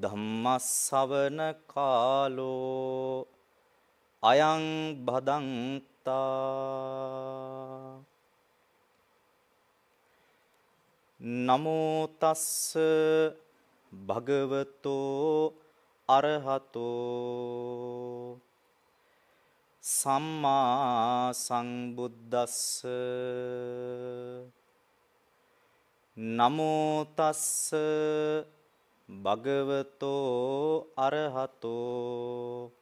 ධම්මස්සවන කාලෝ අයං බදන්තා නමෝ තස්ස භගවතෝ අරහතෝ සම්මා සංබුද්දස්ස නමෝ තස්ස භගවතෝ අරහතෝ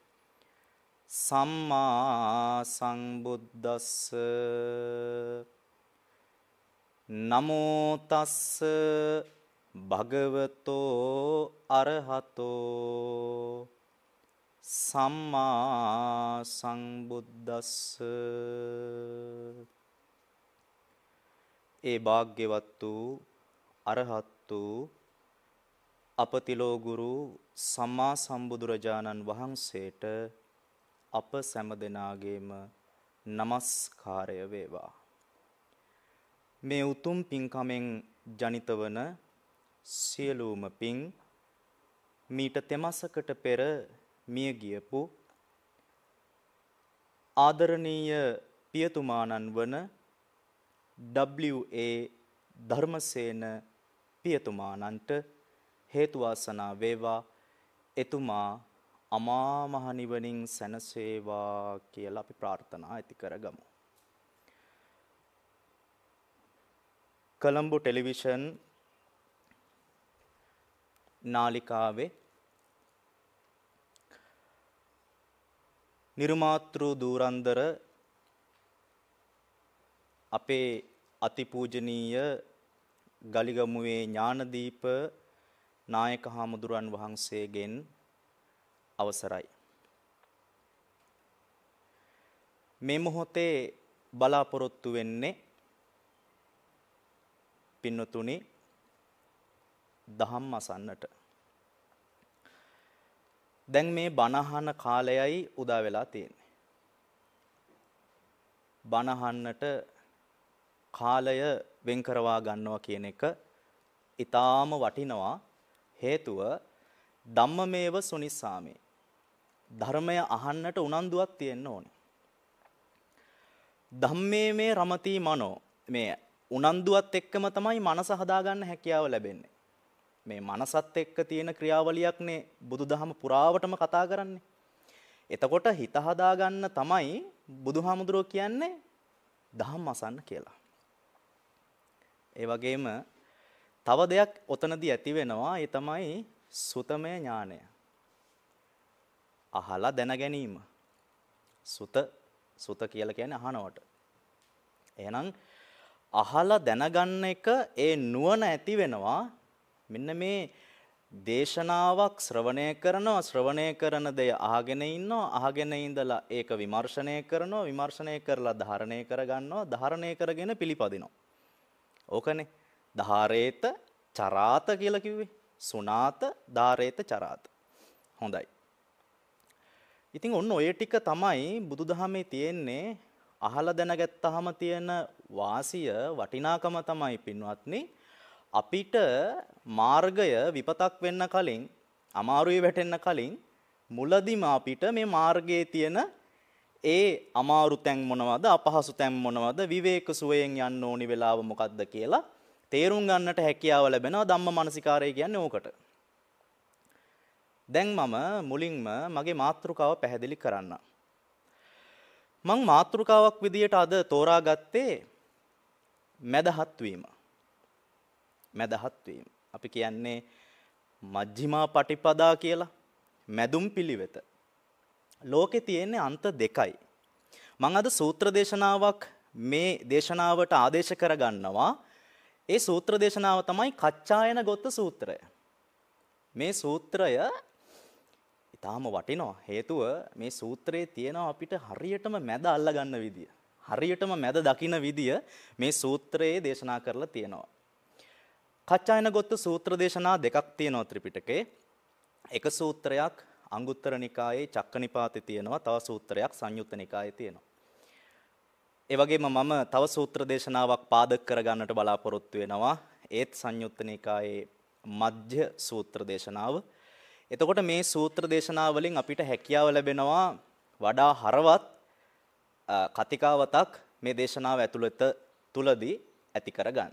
සම්මා සංබුද්දස්ස නමෝ තස්ස භගවතෝ අරහතෝ සම්මා සංබුද්දස්ස ඒ භාග්‍යවත් වූ අරහත් වූ අපතිලෝ ගුරු සම්මා සම්බුදුරජාණන් වහන්සේට අප සෑම දෙනාගේම নমස්කාරය වේවා. මේ උතුම් පින්කමෙන් ජනිත වන සියලුම පින් මීට තෙමසකට පෙර මිය ගියපු ආදරණීය පියතුමාණන් වන WA ධර්මසේන පියතුමාණන්ට හේතු වාසනා වේවා එතුමා අමා මහ නිවනින් සැනසේවා කියලා අපි ප්‍රාර්ථනා ඇති කරගමු. කොළඹ ටෙලිවිෂන් නාලිකාවේ නිර්මාතෘ දූරන්දර අපේ අතිපූජනීය ගලිගමුවේ ඥානදීප නායක හාමුදුරන් වහන්සේගෙන් අවසරයි. මේ මොහොතේ බලාපොරොත්තු වෙන්නේ පින්නතුනි දහම් අසන්නට. දැන් මේ බණහන කාලයයි උදා වෙලා තියෙන්නේ. බණහන්නට කාලය වෙන් කරවා ගන්නවා කියන එක ඊටාම වටිනවා හේතුව ධම්මමේව සුනිස්සාමේ. ධර්මය අහන්නට උනන්දුවක් තියෙන්න ඕනේ. ධම්මේ මේ රමති මනෝ මේ උනන්දුවත් එක්කම තමයි මනස හදාගන්න හැකියාව ලැබෙන්නේ. මේ මනසත් එක්ක තියෙන ක්‍රියාවලියක්නේ බුදුදහම පුරාවටම කතා කරන්නේ. එතකොට හිත හදාගන්න තමයි බුදුහාමුදුරුවෝ කියන්නේ ධම්ම අසන්න කියලා. ඒ වගේම තව දෙයක් ඔතනදී ඇති වෙනවා ඒ තමයි සුතමය ඥානය. අහලා දැන ගැනීම. සුත සුත කියලා කියන්නේ අහනවට. එහෙනම් අහලා දැනගන්න එක ඒ නුවණ ඇති වෙනවා. මෙන්න මේ දේශනාවක් ශ්‍රවණය කරනවා ශ්‍රවණය කරන දේ අහගෙන ඉන්නවා අහගෙන ඉඳලා ඒක විමර්ශනය කරනවා විමර්ශනය කරලා ධාරණය කරගන්නවා ධාරණය කරගෙන පිළිපදිනවා. ඕකනේ ධාරේත චරාත කියලා කිව්වේ. සුනාත ධාරේත චරාත. හොඳයි. ඉතින් ඔන්න ඔය ටික තමයි බුදුදහමේ තියෙන්නේ අහලා දැනගත්තාම තියෙන වාසිය වටිනාකම තමයි පින්වත්නි අපිට මාර්ගය විපතක් වෙන්න කලින් අමාරුවේ වැටෙන්න කලින් මුලදිම අපිට මේ මාර්ගයේ තියෙන ඒ අමාරු තැන් මොනවද අපහසු තැන් මොනවද විවේක සුවයෙන් යන්න ඕනි වෙලාව මොකද්ද කියලා තේරුම් ගන්නට හැකියාව ලැබෙනවා ධම්ම මානසිකාරය කියන්නේ ඕකට. දැන් මම මුලින්ම මගේ මාතෘකාව පැහැදිලි කරන්න. මං මාතෘකාවක් විදියට අද තෝරාගත්තේ මැදහත් වීම. මැදහත් වීම. අපි කියන්නේ මජ්ක්‍ධිමා පටිපදා කියලා මැදුම් පිළිවෙත. ලෝකේ තියෙන්නේ අන්ත දෙකයි. මං අද සූත්‍ර දේශනාවක් මේ දේශනාවට ආදේශ කරගන්නවා. ඒ සූත්‍ර දේශනාව තමයි කච්චායන ගොත්ත සූත්‍රය. මේ සූත්‍රය ඉතාම වටිනවා. හේතුව මේ සූත්‍රයේ තියෙනවා අපිට හරියටම මැද අල්ලගන්න විදිය. හරියටම මැද දකින විදිය මේ සූත්‍රයේ දේශනා කරලා තියෙනවා. කච්චායන ගොත්ත සූත්‍ර දේශනා දෙකක් තියෙනවා ත්‍රිපිටකේ. එක සූත්‍රයක් අංගුත්තර නිකායේ චක්කනිපාතේ තියෙනවා. තව සූත්‍රයක් සංයුත්ත නිකායේ තියෙනවා. එවගේම මම තව සූත්‍ර දේශනාවක් පාදක කරගන්නට බලාපොරොත්තු වෙනවා. ඒත් සංයුත්ත නිකායේ මධ්‍ය සූත්‍ර දේශනාව. එතකොට මේ සූත්‍ර දේශනාව වලින් අපිට හැකියාව ලැබෙනවා වඩා හරවත් කතිකාවතක් මේ දේශනාව ඇතුළත තුලදී ඇති කරගන්න.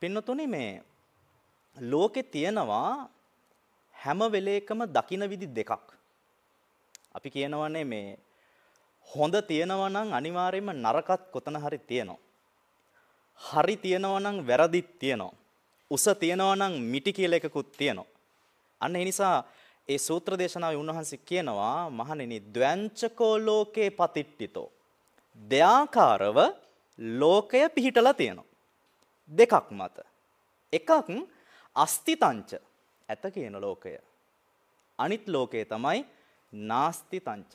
පින්නතුනි මේ ලෝකේ තියෙනවා හැම වෙලේකම දකින විදි දෙකක්. අපි කියනවනේ මේ හොඳ තියෙනවා නම් අනිවාර්යයෙන්ම නරකත් කොතන හරි තියෙනවා. හරි තියෙනවා නම් වැරදිත් තියෙනවා. උස තියෙනවා නම් මිටි කියලා එකකුත් තියෙනවා. අන්න ඒ නිසා ඒ සූත්‍ර දේශනාවේ උන්වහන්සේ කියනවා මහණෙනි ද්වංචකෝ ලෝකේ පතිට්ඨිතෝ. දෙආකාරව ලෝකය පිහිටලා තියෙනවා. දෙකක් මත. එකක් අස්තිතංච ඇත කියන ලෝකය. අනිත් ලෝකය තමයි නාස්තිතංච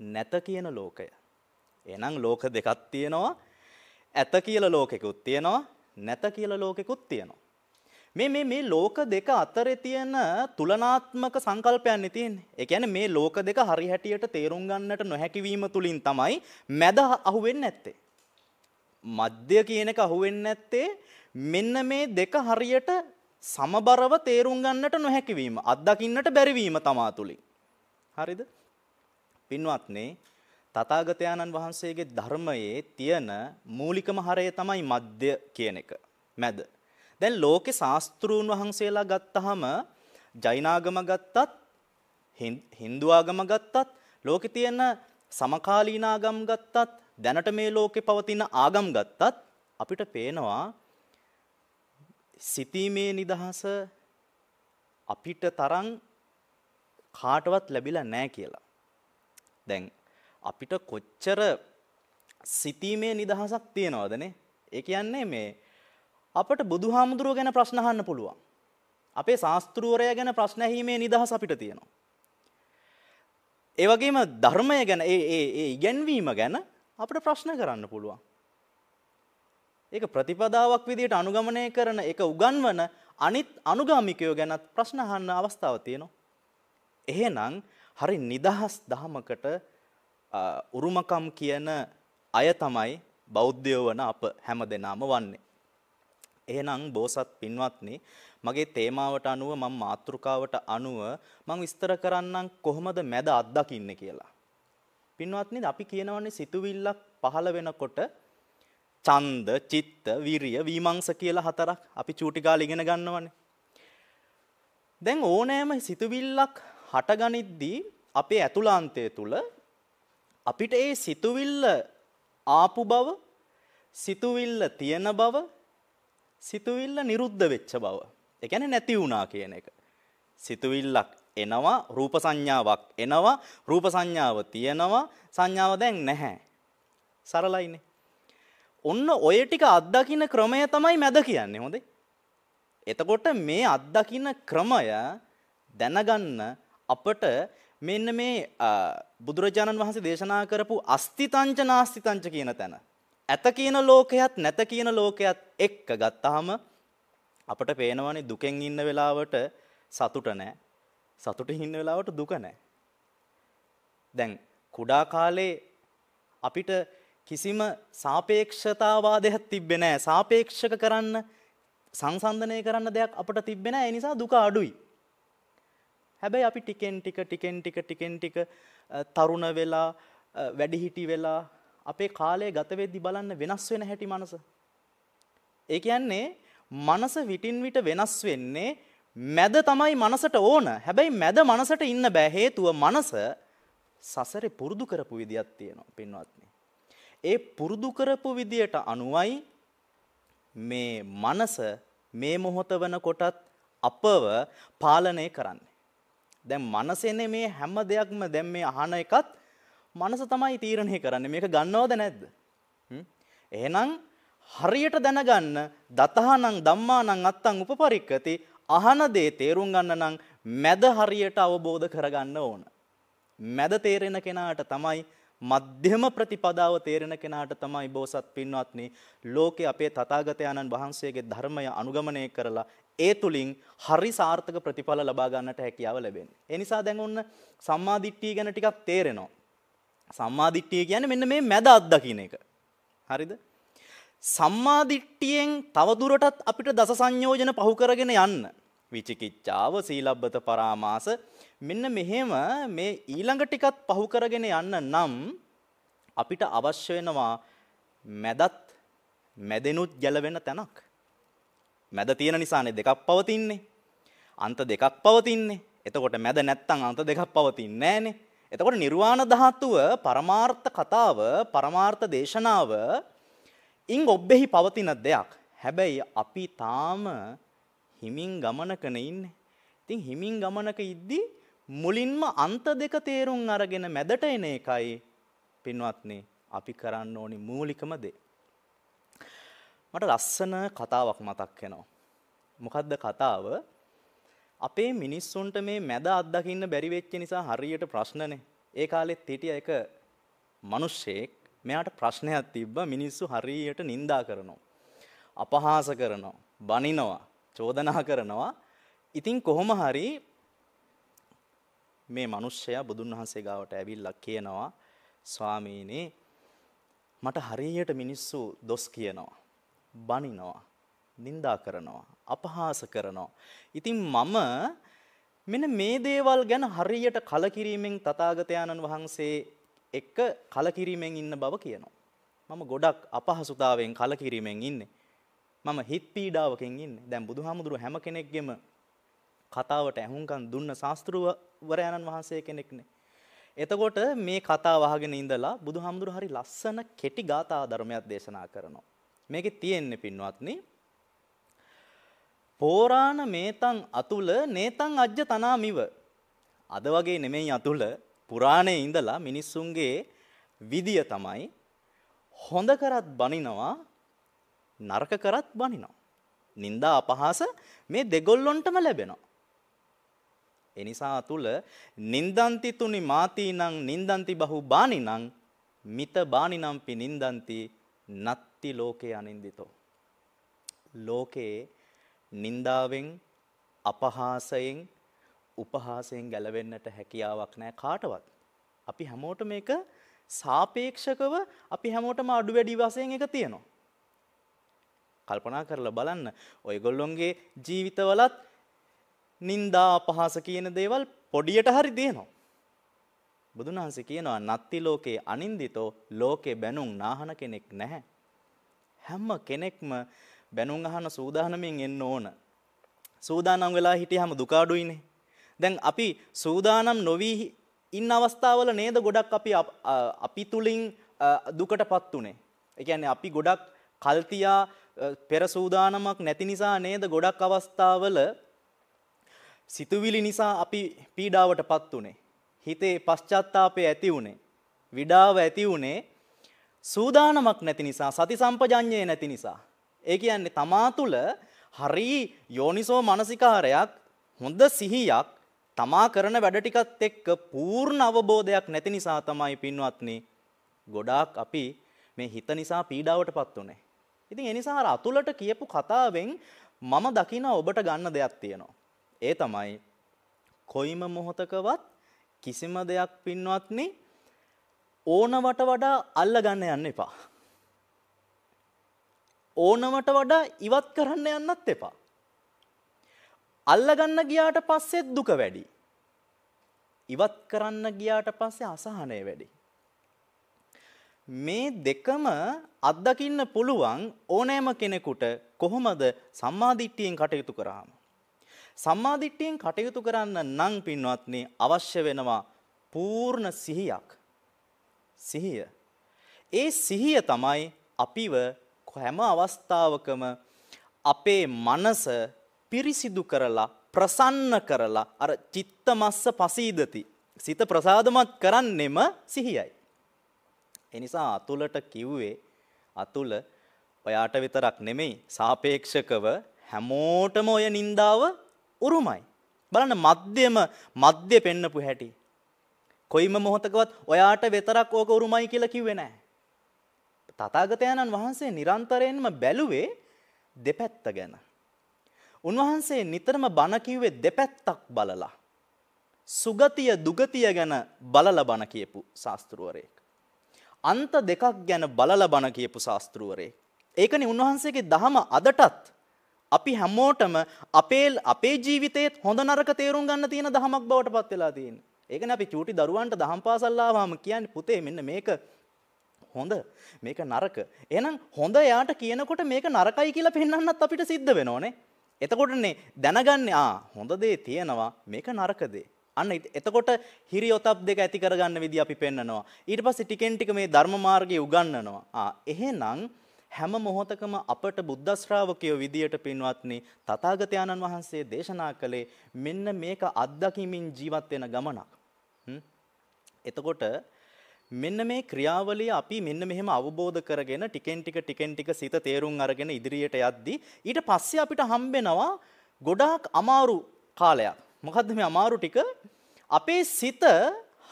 නැත කියන ලෝකය. එහෙනම් ලෝක දෙකක් තියෙනවා. ඇත කියලා ලෝකෙකුත් තියෙනවා. නැත කියලා ලෝකෙකුත් තියෙනවා. මේ මේ මේ ලෝක දෙක අතරේ තියෙන තුලනාත්මක සංකල්පයන් තියෙන්නේ. ඒ කියන්නේ මේ ලෝක දෙක හරි හැටියට තේරුම් ගන්නට නොහැකි වීම තුලින් තමයි මැද අහුවෙන්නේ නැත්තේ. මධ්‍ය කියන එක අහුවෙන්නේ නැත්තේ මෙන්න මේ දෙක හරියට සමබරව තේරුම් ගන්නට නොහැකි වීම, අත්දකින්නට බැරි වීම තමා තුලින්. හරිද? පින්වත්නි තථාගතයන්න් වහන්සේගේ ධර්මයේ තියෙන මූලිකම හරය තමයි මධ්‍ය කියන එක. මැද. දැන් ලෝකේ ශාස්ත්‍රූන් වහන්සේලා ගත්තහම ජෛනාගම ගත්තත් හින්දු ආගම ගත්තත් ලෝකේ තියෙන සමකාලීන ආගම් ගත්තත් දැනට මේ ලෝකේ පවතින ආගම් ගත්තත් අපිට පේනවා සිතීමේ නිදහස අපිට තරම් කාටවත් ලැබිලා නැහැ කියලා. දැන් අපිට කොච්චර සිතීමේ නිදහසක් තියෙනවදනේ ඒ කියන්නේ මේ අපට බුදුහාමුදුරුව ගැන ප්‍රශ්න අහන්න පුළුවන්. අපේ ශාස්ත්‍රූරය ගැන ප්‍රශ්න ඇහිීමේ නිදහස අපිට තියෙනවා. ඒ වගේම ධර්මය ගැන ඒ ඒ ඒ ඉගැන්වීම ගැන අපිට ප්‍රශ්න කරන්න පුළුවන්. ඒක ප්‍රතිපදාවක් විදිහට අනුගමනය කරන ඒක උගන්වන අනිත් අනුගාමිකයෝ ගැනත් ප්‍රශ්න අහන්න අවස්ථාවක් තියෙනවා. එහෙනම් හරි නිදහස් දහමකට උරුමකම් කියන අය තමයි බෞද්ධයෝ වන අප හැම දෙනාම වන්නේ. එහෙනම් බෝසත් පින්වත්නි මගේ තේමාවට අනුව මම මාතෘකාවට අනුව මම විස්තර කරන්නම් කොහොමද මැද අත්දකින්නේ කියලා. පින්වත්නි අපි කියනවනේ සිතුවිල්ලක් පහළ වෙනකොට ඡන්ද, චිත්ත, විරිය, විමංශ කියලා හතරක් අපි චූටි ගාලා ඉගෙන ගන්නවනේ. දැන් ඕනෑම සිතුවිල්ලක් හටගනිද්දී අපේ ඇතුලාන්තය තුල අපිට ඒ සිතුවිල්ල ආපු බව සිතුවිල්ල තියෙන බව සිතුවිල්ල නිරුද්ධ වෙච්ච බව. ඒ කියන්නේ නැති වුණා කියන එක. සිතුවිල්ලක් එනවා රූප සංඥාවක් එනවා රූප සංඥාව තියෙනවා සංඥාව දැන් නැහැ. සරලයිනේ. ඔන්න ඔය ටික අත්දකින්න ක්‍රමය තමයි මැද කියන්නේ හොඳේ. එතකොට මේ අත්දකින්න ක්‍රමය දැනගන්න අපට මෙන්න මේ බුදුරජාණන් වහන්සේ දේශනා කරපු අස්තිතංච නාස්තිතංච කියන තැන. ඇත කියන ලෝකයත් නැත කියන ලෝකයත් එක්ක ගත්තාම අපට පේනවනේ දුකෙන් ඉන්න වෙලාවට සතුට නැහැ. සතුටින් ඉන්න වෙලාවට දුක නැහැ. දැන් කුඩා කාලේ අපිට කිසිම සාපේක්ෂතාවාදයක් තිබ්බේ නැහැ. සාපේක්ෂක කරන්න සංසන්දනය කරන්න දෙයක් අපට තිබ්බේ නැහැ. ඒ නිසා දුක අඩුයි. හැබැයි අපි ටිකෙන් ටික ටිකෙන් ටික ටිකෙන් ටික තරුණ වෙලා වැඩිහිටි වෙලා අපේ කාලය ගතවෙද්දි බලන්න වෙනස් වෙන හැටි මනස. ඒ කියන්නේ මනස විටින් විට වෙනස් වෙන්නේ මැද තමයි මනසට ඕන. හැබැයි මැද මනසට ඉන්න බෑ හේතුව මනස සසරේ පුරුදු කරපු විදියක් තියෙනවා පින්වත්නි. ඒ පුරුදු කරපු විදියට අනුවයි මේ මනස මේ මොහොත වෙනකොටත් අපව පාලනය කරන්නේ. දැන් මනසෙනේ මේ හැම දෙයක්ම දැන් මේ අහන එකත් මනස තමයි තීරණය කරන්නේ. මේක ගන්නවද නැද්ද? එහෙනම් හරියට දැනගන්න දතහනං ධම්මානං අත්තං උපපරික්කති අහන දේ තේරුම් ගන්න නම් මැද හරියට අවබෝධ කරගන්න ඕන. මැද තේරෙන කෙනාට තමයි මධ්‍යම ප්‍රතිපදාව තේරෙන කෙනාට තමයි බෝසත් පින්වත්නි ලෝකේ අපේ තථාගතයන්න් වහන්සේගේ ධර්මය අනුගමනය කරලා ඒ තුලින් හරි සාර්ථක ප්‍රතිඵල ලබා ගන්නට හැකියාව ලැබෙන්නේ. ඒ නිසා දැන් ඔන්න සම්මාදිට්ඨිය ගැන ටිකක් තේරෙනවා. සම්මාදිට්ඨිය කියන්නේ මෙන්න මේ මැද අත්දකින්න එක. හරිද? සම්මාදිට්ඨියෙන් තවදුරටත් අපිට දස සංයෝජන පහු කරගෙන යන්න. විචිකිච්ඡාව, සීලබ්බත පරාමාස මෙන්න මෙහෙම මේ ඊළඟ ටිකත් පහු කරගෙන යන්න නම් අපිට අවශ්‍ය වෙනවා මැදත් මැදෙනුත් ගැලවෙන තැනක්. මැද තියෙන නිසානේ දෙකක් පවතින්නේ. අන්ත දෙකක් පවතින්නේ. එතකොට මැද නැත්තම් අන්ත දෙකක් පවතින්නේ නැහනේ. එතකොට නිර්වාණ ධාතුව පරමාර්ථ කතාව පරමාර්ථ දේශනාව ඉන් ඔබෙහි පවතින දෙයක්. හැබැයි අපි තාම හිමින් ගමනකන ඉන්නේ. ඉතින් හිමින් ගමනක ඉද්දී මුලින්ම අන්ත දෙක තේරුම් අරගෙන මැදට එන එකයි පින්වත්නි අපි කරන්න ඕනි මූලිකම දේ. මට ලස්සන කතාවක් මතක් වෙනවා. මොකද්ද කතාව? අපේ මිනිස්සුන්ට මේ මැද අත්දකින්න බැරි වෙච්ච නිසා හරියට ප්‍රශ්නනේ. ඒ කාලෙත් හිටිය එක මිනිස්සෙක් මෙයාට ප්‍රශ්නයක් තිබ්බා මිනිස්සු හරියට නිඳා කරනවා. අපහාස කරනවා, බනිනවා, චෝදනා කරනවා. ඉතින් කොහොම හරි මේ මිනිස්සයා බුදුන් වහන්සේ ගාවට ඇවිල්ලා කියනවා ස්වාමීනි මට හරියට මිනිස්සු දොස් කියනවා. බනිනවා, නින්දා කරනවා, අපහාස කරනවා. ඉතින් මම මෙන්න මේ දේවල් ගැන හරියට කලකිරීමෙන් තථාගතයන්න් වහන්සේ එක්ක කලකිරීමෙන් ඉන්න බව කියනවා. මම ගොඩක් අපහසුතාවයෙන් කලකිරීමෙන් ඉන්නේ. මම හිත් පීඩාවකින් ඉන්නේ. දැන් බුදුහාමුදුරු හැම කෙනෙක්ගෙම කතාවට ඇහුම්කන් දුන්න ශාස්තෘවරයන්න් වහන්සේ කෙනෙක්නේ. එතකොට මේ කතා වහගෙන ඉඳලා බුදුහාමුදුරු හරි ලස්සන කෙටි ගාථා ධර්මයක් දේශනා කරනවා. මේකේ තියෙන්නේ පින්වත්නි පෝරාණ මේතං අතුල නේතං අජ්ජ තනාමිව අද වගේ නෙමෙයි අතුල පුරාණයේ ඉඳලා මිනිස්සුන්ගේ විදිය තමයි හොඳ කරත් බනිනවා නරක කරත් බනිනවා. නින්දා අපහාස මේ දෙගොල්ලොන්ටම ලැබෙනවා. එනිසා අතුල නින්දන්ති තුනි මාතීනං නින්දන්ති බහු බානිනං මිත බානිනම් පි නින්දන්ති නත් අත්ති ලෝකේ අනින්දිතෝ. ලෝකයේ නින්දාවෙන් අපහාසයෙන් උපහාසයෙන් ගැලවෙන්නට හැකියාවක් නෑ කාටවත්. අපි හැමෝට මේක සාපේක්ෂකව අපි හැමෝටම අඩු වැඩි වසයෙන් එක තියෙනවා. කල්පනා කරලා බලන්න ඔයගොල්ලොන්ගේ ජීවිතවලත් නින්දා අපහාස කියන දේවල් පොඩියට හරි දේනවා. බුදුන් වහන්සේ කියනවා නත්ති ලෝකේ අනින්දිතෝ ලෝකේ බැනුම් නාහන කෙනෙක් නැහැ. හැම කෙනෙක්ම බැනුම් අහන සූදානමින් එන්න ඕන. සූදානම් වෙලා හිටියම දුක අඩුයිනේ. දැන් අපි සූදානම් නොවී ඉන්න අවස්ථාවල නේද ගොඩක් අපි අපි තුලින් දුකටපත් උනේ. ඒ කියන්නේ අපි ගොඩක් කල්තියා පෙර සූදානමක් නැති නිසා නේද ගොඩක් අවස්ථාවල සිතුවිලි නිසා අපි පීඩාවටපත් උනේ. හිතේ පශ්චාත්තාපය ඇති උනේ. විඩාව ඇති උනේ සූදානමක් නැති නිසා සති සම්පජඤ්ඤය නැති නිසා. ඒ කියන්නේ තමා තුළ හරි යෝනිසෝ මානසිකාරයක් හොඳ සිහියක් තමා කරන වැඩ ටිකත් එක්ක පූර්ණ අවබෝධයක් නැති නිසා තමයි පින්වත්නි ගොඩාක් අපි මේ හිත නිසා පීඩාවටපත් උනේ. ඉතින් ඒ නිසා අර අතුලට කියපු කතාවෙන් මම දකින ඔබට ගන්න දෙයක් තියෙනවා. ඒ තමයි කොයිම මොහතකවත් කිසිම දෙයක් පින්වත්නි ඕනවට වඩා අල්ල ගන්න යන්න එපා. ඕනවට වඩා ඉවත් කරන්න යන්නත් එපා. අල්ල ගන්න ගියාට පස්සේ දුක වැඩි. ඉවත් කරන්න ගියාට පස්සේ අසහනය වැඩි. මේ දෙකම අත්දකින්න පුළුවන් ඕනෑම කෙනෙකුට කොහොමද සම්මාදිට්ඨියෙන් කටයුතු කරාම සම්මාදිට්ඨියෙන් කටයුතු කරන්න නම් පින්වත්නි අවශ්‍ය වෙනවා පූර්ණ සිහියක් සිහිය. ඒ සිහිය තමයි අපිව හැම අවස්ථාවකම අපේ මනස පිරිසිදු කරලා ප්‍රසන්න කරලා අර චිත්තමස්ස පසීදති. සිත ප්‍රසාදමත් කරන්නෙම සිහියයි. එනිසා අතුලට කිව්වේ අතුල ඔයාට විතරක් නෙමෙයි සාපේක්ෂකව හැමෝටම ඔය නින්දාව උරුමයි. බලන්න මධ්‍යම මධ්‍ය පෙන්නපු හැටි. කොයිම මොහොතකවත් ඔයාට විතරක් ඕක උරුමයි කියලා කිව්වේ නැහැ. තථාගතයන්න් වහන්සේ නිරන්තරයෙන්ම බැලුවේ දෙපැත්ත ගැන. උන්වහන්සේ නිතරම බණ කිව්වේ දෙපැත්තක් බලලා. සුගතිය දුගතිය ගැන බලලා බණ කියපු ශාස්ත්‍රවරයෙක්. අන්ත දෙකක් ගැන බලලා බණ කියපු ශාස්ත්‍රවරයෙක්. ඒකනේ උන්වහන්සේගේ දහම අදටත් අපි හැමෝටම අපේ අපේ ජීවිතේත් හොඳ නරක තේරුම් ගන්න තියෙන දහමක් බවට පත් වෙලා තියෙන්නේ. ඒකනේ අපි චූටි දරුවන්ට දහම් පාසල් ආවම කියන්නේ පුතේ මෙන්න මේක හොඳ මේක නරක. එහෙනම් හොඳ යාට කියනකොට මේක නරකයි කියලා පෙන්වන්නත් අපිට සිද්ධ වෙනෝනේ. එතකොටනේ දැනගන්නේ ආ හොඳ දේ තියෙනවා මේක නරක දේ. අන්න එතකොට හිරියොතප් දෙක ඇති කරගන්න විදිහ අපි පෙන්නනවා. ඊට පස්සේ ටිකෙන් ටික මේ ධර්ම මාර්ගය උගන්වනවා. ආ එහෙනම් හැම මොහොතකම අපට බුද්ධ ශ්‍රාවකයෝ විදියට පින්වත්නි තථාගතයන්න් වහන්සේ දේශනා කළේ මෙන්න මේක අත්දකිමින් ජීවත් වෙන ගමනක්. එතකොට මෙන්න මේ ක්‍රියාවලිය අපි මෙන්න මෙහෙම අවබෝධ කරගෙන ටිකෙන් ටික ටිකෙන් ටික සිත තේරුම් අරගෙන ඉදිරියට යද්දී ඊට පස්සේ අපිට හම්බෙනවා ගොඩාක් අමාරු කාලයක්. මොකද්ද මේ අමාරු ටික? අපේ සිත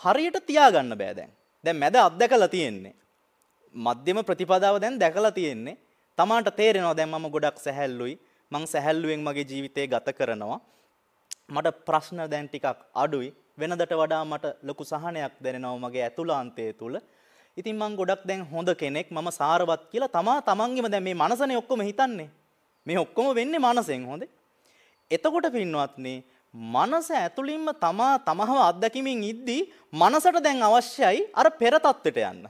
හරියට තියාගන්න බෑ දැන්. දැන් මැද අත්දැකලා තියෙන්නේ. මධ්‍යම ප්‍රතිපදාව දැන් දැකලා තියෙන්නේ. තමාට තේරෙනවා දැන් මම ගොඩක් සැහැල්ලුයි. මං සැහැල්ලුවෙන් මගේ ජීවිතේ ගත කරනවා. මට ප්‍රශ්න දැන් ටිකක් අඩුයි. වෙනදට වඩා මට ලොකු සහනයක් දැනෙනවා මගේ ඇතුළාන්තය තුළ. ඉතින් මං ගොඩක් දැන් හොඳ කෙනෙක් මම සාරවත් කියලා තමා තමන්ගෙම දැන් මේ මනසනේ ඔක්කොම හිතන්නේ. මේ ඔක්කොම වෙන්නේ මනසෙන් හොඳේ. එතකොට පින්වත්නි මනස ඇතුළින්ම තමා තමහව අත්දැකීමෙන් ඉද්දී මනසට දැන් අවශ්‍යයි අර පෙර தත්වෙට යන්න.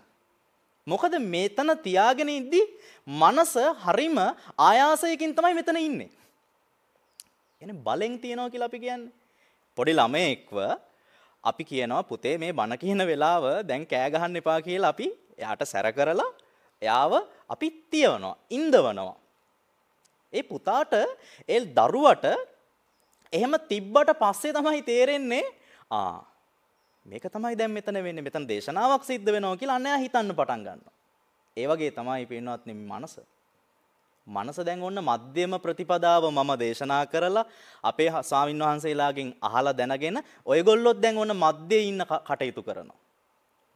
මොකද මෙතන තියාගෙන ඉද්දී මනස හරීම ආයාසයකින් තමයි මෙතන ඉන්නේ. يعني බලෙන් තියනවා කියලා අපි කියන්නේ. පොඩි ළමයෙක්ව අපි කියනවා පුතේ මේ බණ කියන වෙලාව දැන් කෑ ගහන්න එපා කියලා අපි එයාට සැර කරලා එයාව අපි තියවනවා ඉන්දවනවා. ඒ පුතාට ඒ දරුවට එහෙම තිබ්බට පස්සේ තමයි තේරෙන්නේ ආ මේක තමයි දැන් මෙතන වෙන්නේ මෙතන දේශනාවක් සිද්ධ වෙනවා කියලා අන්න එයා හිතන්න පටන් ගන්නවා. ඒ වගේ තමයි පේනවත් මේ මනස. මනස දැන් ඔන්න මධ්‍යම ප්‍රතිපදාව මම දේශනා කරලා අපේ ස්වාමින් වහන්සේලාගෙන් අහලා දැනගෙන ඔයගොල්ලොත් දැන් ඔන්න මධ්‍යයේ ඉන්න කටයුතු කරනවා.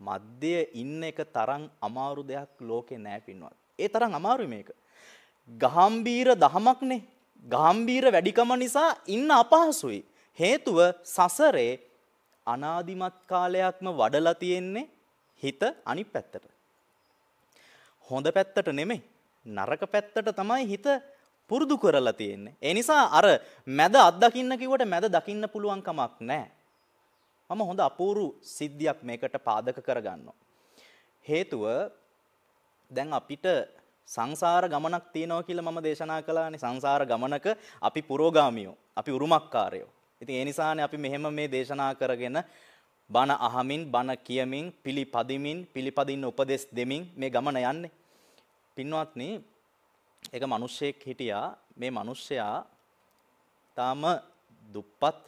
මධ්‍යයේ ඉන්න එක තරම් අමාරු දෙයක් ලෝකේ නෑ පින්වත්. ඒ තරම් අමාරුයි මේක. ගාම්භීර දහමක්නේ. ගාම්භීර වැඩිකම නිසා ඉන්න අපහසුයි. හේතුව සසරේ අනාදිමත් කාලයක්ම වඩලා තියෙන්නේ හිත අනිත් පැත්තට. හොඳ පැත්තට නෙමෙයි. නරක පැත්තට තමයි හිත පුරුදු කරලා තියෙන්නේ. ඒ නිසා අර මැද අත්දකින්න කිව්වට මැද දකින්න පුළුවන් කමක් නැහැ. මම හොඳ අපූරු සිද්ධියක් මේකට පාදක කරගන්නවා. හේතුව දැන් අපිට සංසාර ගමනක් තියෙනවා කියලා මම දේශනා කළානේ සංසාර ගමනක අපි පුරෝගාමියෝ අපි උරුමක්කාරයෝ. ඉතින් ඒ නිසානේ අපි මෙහෙම මේ දේශනා කරගෙන බණ අහමින් බණ කියමින් පිළිපදිමින් පිළිපදින්න උපදෙස් දෙමින් මේ ගමන යන්නේ. පින්වත්නි එක මිනිස්සෙක් හිටියා මේ මිනිස්සයා තාම දුප්පත්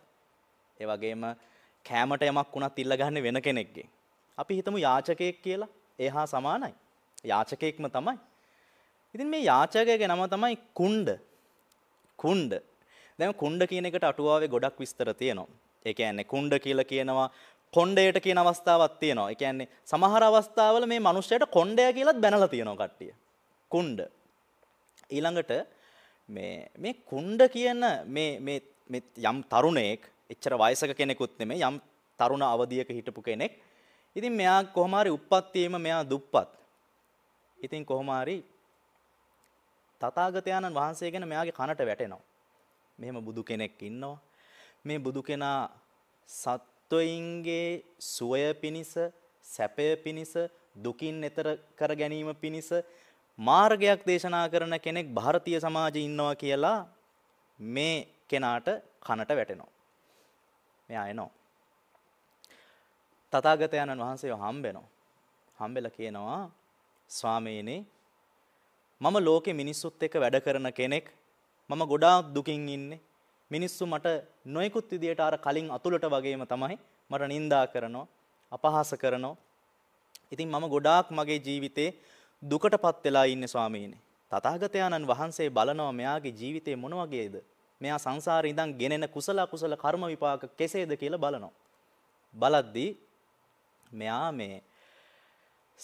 ඒ වගේම කෑමට යමක් වුණත් ඉල්ලගන්නේ වෙන කෙනෙක්ගෙන්. අපි හිතමු යාචකයෙක් කියලා. එහා සමානයි. යාචකයෙක්ම තමයි. ඉතින් මේ යාචකයගේ නම තමයි කුණ්ඩ. කුණ්ඩ. දැන් කුණ්ඩ කියන එකට අටුවාවේ ගොඩක් විස්තර තියෙනවා. ඒ කියන්නේ කුණ්ඩ කියලා කියනවා කොණ්ඩයට කියන අවස්ථාවක් තියෙනවා. ඒ කියන්නේ සමහර අවස්ථාවල මේ මිනිස්සයාට කොණ්ඩය කියලාත් බැනලා තියෙනවා කට්ටිය. කුණ්ඩ. ඊළඟට මේ කුණ්ඩ කියන යම් තරුණයෙක් එච්චර වයසක කෙනෙකුත් නෙමේ යම් තරුණ අවධියක හිටපු කෙනෙක්. ඉතින් මෙයා කොහොම හරි උප්පත්තියේම මෙයා දුප්පත්. ඉතින් කොහොම හරි තථාගතයන්න් වහන්සේ ගැන මෙයාගේ කනට වැටෙනවා. මෙහෙම බුදු කෙනෙක් ඉන්නවා. මේ බුදු කෙනා සත්වයින්ගේ සුවය පිණිස, සැපය පිණිස, දුකින් එතර කර ගැනීම පිණිස මාර්ගයක් දේශනා කරන කෙනෙක් ಭಾರತೀಯ සමාජයේ ඉන්නවා කියලා මේ කෙනාට කනට වැටෙනවා. මෙයා එනවා. තථාගතයන්න් වහන්සේව හම්බෙනවා. හම්බෙලා කියනවා ස්වාමීනි මම ලෝකේ මිනිස්සුත් එක්ක වැඩ කරන කෙනෙක්. මම ගොඩාක් දුකින් ඉන්නේ. මිනිස්සු මට නොයෙකුත් විදියට අර කලින් අතුලට වගේම තමයි මට නිඳා කරනවා, අපහාස කරනවා. ඉතින් මම ගොඩාක් මගේ ජීවිතේ දුකටපත් වෙලා ඉන්නේ ස්වාමීනි. තථාගතයන්න් වහන්සේ බලනවා මෙයාගේ ජීවිතේ මොන වගේද? මෙයා සංසාරේ ඉඳන් ගෙනෙන කුසල අකුසල කර්ම විපාක කෙසේද කියලා බලනවා. බලද්දී මෙයා මේ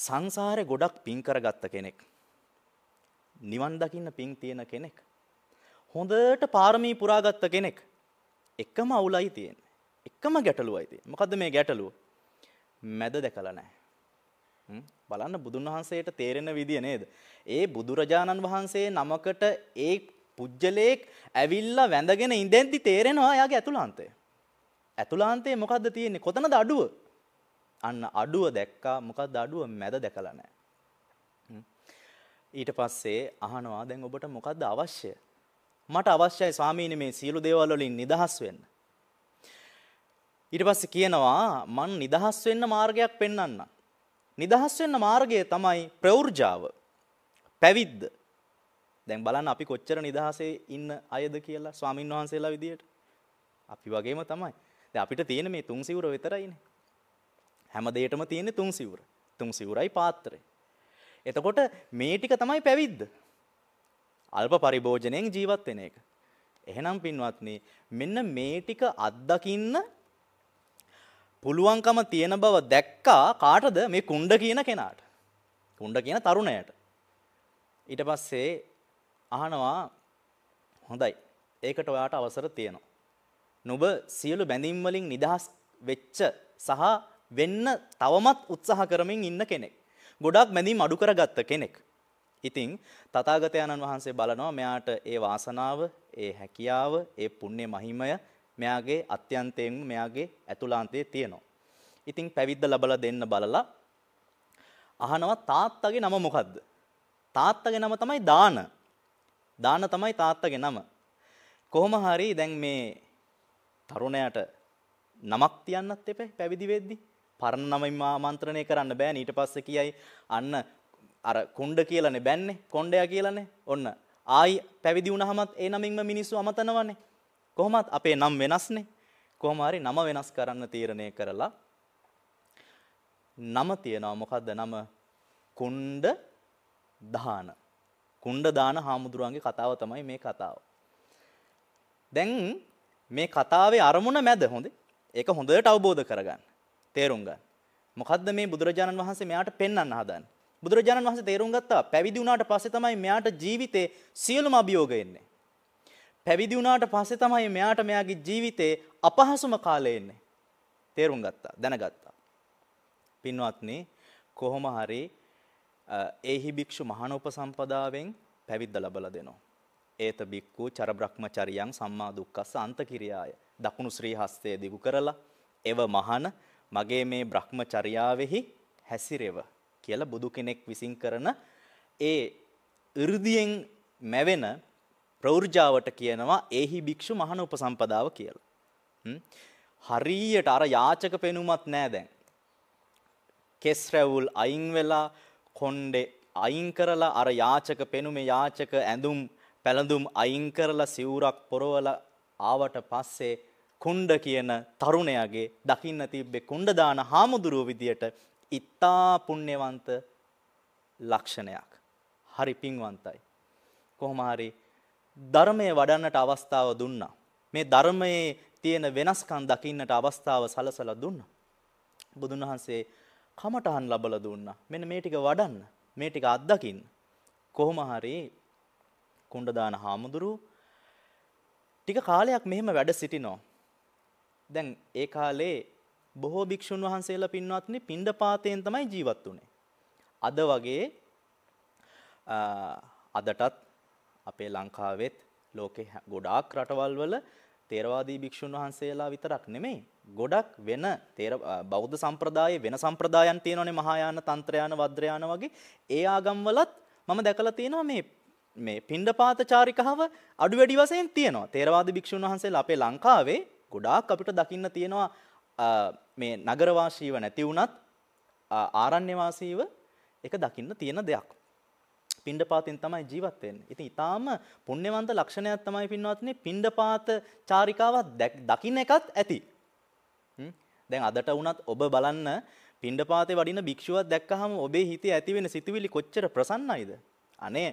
සංසාරේ ගොඩක් පින් කරගත්ත කෙනෙක්. නිවන් දකින්න පින් තියෙන කෙනෙක්. හොඳට පාරමී පුරාගත්ත කෙනෙක්. එකම අවුලයි තියෙන්නේ. එකම ගැටලුවයි තියෙන්නේ. මොකද්ද මේ ගැටලුව? මැද දැකලා නැහැ. බලන්න බුදුන් වහන්සේට තේරෙන විදිය නේද. ඒ බුදුරජාණන් වහන්සේ නමකට ඒ පුජ්ජලයෙක් ඇවිල්ලා වැඳගෙන ඉඳෙද්දි තේරෙනවා එයාගේ ඇතුළාන්තය. ඇතුළාන්තේ මොකද්ද තියෙන්නේ? කොතනද අඩුව? අන්න අඩුව දැක්කා. මොකද්ද අඩුව? මැද දැකලා නැහැ. ඊට පස්සේ අහනවා දැන් ඔබට මොකද්ද අවශ්‍ය? මට අවශ්‍යයි ස්වාමීනි මේ සියලු දේවල් වලින් නිදහස් වෙන්න. ඊට පස්සේ කියනවා මං නිදහස් වෙන්න මාර්ගයක් පෙන්වන්නම්. නිදහස් වෙන්න මාර්ගය තමයි ප්‍රවෘජාව. පැවිද්ද. දැන් බලන්න අපි කොච්චර නිදහසේ ඉන්න අයද කියලා ස්වාමින් වහන්සේලා විදියට. අපි වගේම තමයි. දැන් අපිට තියෙන මේ තුන් සිවුර විතරයිනේ. හැම දෙයකටම තියෙන තුන් සිවුර. තුන් සිවුරයි පාත්‍රය. එතකොට මේ ටික තමයි පැවිද්ද. අල්ප පරිභෝජනයෙන් ජීවත් වෙන එක. එහෙනම් පින්වත්නි මෙන්න මේ ටික අත්දකින්න පුළුවන්කම තියෙන බව දැක්කා කාටද මේ කුණ්ඩ කියන කෙනාට. කුණ්ඩ කියන තරුණයට. ඊට පස්සේ අහනවා හොඳයි. ඒකට ඔයාට අවසර තියෙනවා. නුඹ සියලු බැඳීම් වලින් නිදහස් වෙච්ච සහ වෙන්න තවමත් උත්සාහ කරමින් ඉන්න කෙනෙක්. ගොඩක් බැඳීම් අඩු කරගත්ත කෙනෙක්. ඉතින් තථාගතයන්න් වහන්සේ බලනවා මෙයාට ඒ වාසනාව, ඒ හැකියාව, ඒ පුණ්‍ය මහිමය මෙයාගේ අත්‍යන්තයෙන්ම මෙයාගේ ඇතුළාන්තයේ තියෙනවා. ඉතින් පැවිද්ද ලබලා දෙන්න බලලා අහනවා තාත්තගේ නම මොකද්ද? තාත්තගේ නම තමයි දාන. දාන තමයි තාත්තගේ නම. කොහොම හරි දැන් මේ තරුණයාට නමක් තියන්නත් එපේ පැවිදි වෙද්දි. පරණ නමින් ආමන්ත්‍රණය කරන්න බෑ. ඊට පස්සේ කියයි අන්න අර කුණ්ඩ කියලානේ බැන්නේ. කොණ්ඩයා කියලානේ. ඔන්න ආයි පැවිදි වුණාමත් ඒ නමින්ම මිනිස්සු අමතනවනේ. කොහොමත් අපේ නම් වෙනස්නේ. කොහොම හරි නම වෙනස් කරන්න තීරණය කරලා නම තියනවා මොකද්ද නම කුණ්ඩ දාන. කුණ්ඩ දාන හාමුදුරුවන්ගේ කතාව තමයි මේ කතාව. දැන් මේ කතාවේ අරමුණ මැද හොඳේ. ඒක හොඳට අවබෝධ කරගන්න. තේරුම් ගන්න. මොකද්ද මේ බුදුරජාණන් වහන්සේ මෙයාට පෙන්වන්න හදන්නේ? බුදුරජාණන් වහන්සේ තේරුම් ගත්තා පැවිදි වුණාට පස්සේ තමයි මෙයාට ජීවිතේ සියලුම අභියෝග එන්නේ. පැවිදි වුණාට පස්සේ තමයි මෙයාට මෙයාගේ ජීවිතේ අපහසුම කාලය එන්නේ. තේරුම් ගත්තා, දැනගත්තා. පින්වත්නි, කොහොම හරි ඒහි භික්ෂු මහාන උපසම්පදාවෙන් පැවිද්ද ලබලා දෙනවා. ඒත බික්කු චර බ්‍රහ්මචරියන් සම්මා දුක්ඛස්ස අන්තකිරියාය. දකුණු ශ්‍රී හස්තය දිගු කරලා එව මහාන මගේ මේ බ්‍රහ්මචර්යාවෙහි හැසිරෙව කියලා බුදු කෙනෙක් විසින් කරන ඒ 이르දියෙන් මැවෙන ප්‍රෞර්ජාවට කියනවා ඒහි භික්ෂු මහන උපසම්පදාව කියලා. හරියට අර යාචක පෙනුමත් නෑ දැන්. කෙස් රැවුල් අයින් වෙලා කොණ්ඩේ අයින් කරලා අර යාචක පෙනුමේ යාචක ඇඳුම් පැළඳුම් අයින් කරලා සිවුරක් පොරවලා ආවට පස්සේ කුණ්ඩ කියන තරුණයාගේ දකින්න තිබ්බේ කුණ්ඩ දාන හාමුදුරුව විදියට ඉත්තා පුණ්‍යවන්ත ලක්ෂණයක්. හරි පින්වන්තයි. කොහොම හරි ධර්මය වඩන්නට අවස්ථාව දුන්නා. මේ ධර්මයේ තියෙන වෙනස්කම් දකින්නට අවස්ථාව සලසලා දුන්නා. බුදුන් වහන්සේ කමඨහන් ලැබලා දුන්නා. මෙන්න මේ ටික වඩන්න, මේ ටික අත්දකින්න. කොහොම හරි කුණ්ඩදාන හාමුදුරු ටික කාලයක් මෙහෙම වැඩ සිටිනවා. දැන් ඒ කාලේ බොහෝ භික්ෂුන් වහන්සේලා පින්වත්නි පිණ්ඩපාතයෙන් තමයි ජීවත් වුනේ. අද වගේ අදටත් අපේ ලංකාවෙත් ලෝකේ ගොඩාක් රටවල් වල තේරවාදී භික්ෂුන් වහන්සේලා විතරක් නෙමෙයි ගොඩක් වෙන තේර බෞද්ධ සම්ප්‍රදායේ වෙන සම්ප්‍රදායන් තියෙනවනේ මහායාන තන්ත්‍රයාන වද්‍රයාන වගේ ඒ ආගම්වලත් මම දැකලා තියෙනවා මේ මේ පිණ්ඩපාත චාරිකාව අඩු වැඩි වශයෙන් තියෙනවා තේරවාදී භික්ෂුන් වහන්සේලා අපේ ලංකාවේ ගොඩාක් අපිට දකින්න තියෙනවා මේ නගරවාසීව නැති වුණත් ආරණ්‍යවාසීව එක දකින්න තියෙන දෙයක් පිණ්ඩපාතෙන් තමයි ජීවත් වෙන්නේ. ඉතින් ඊටාම පුණ්‍යවන්ත ලක්ෂණයක් තමයි පින්වත්නි පිණ්ඩපාත චාරිකාවක් දකින්න එකත් ඇති. දැන් අදට වුණත් ඔබ බලන්න පිණ්ඩපාතේ වඩින භික්ෂුවක් දැක්කහම ඔබේ හිතේ ඇති වෙන සිතුවිලි කොච්චර ප්‍රසන්නයිද? අනේ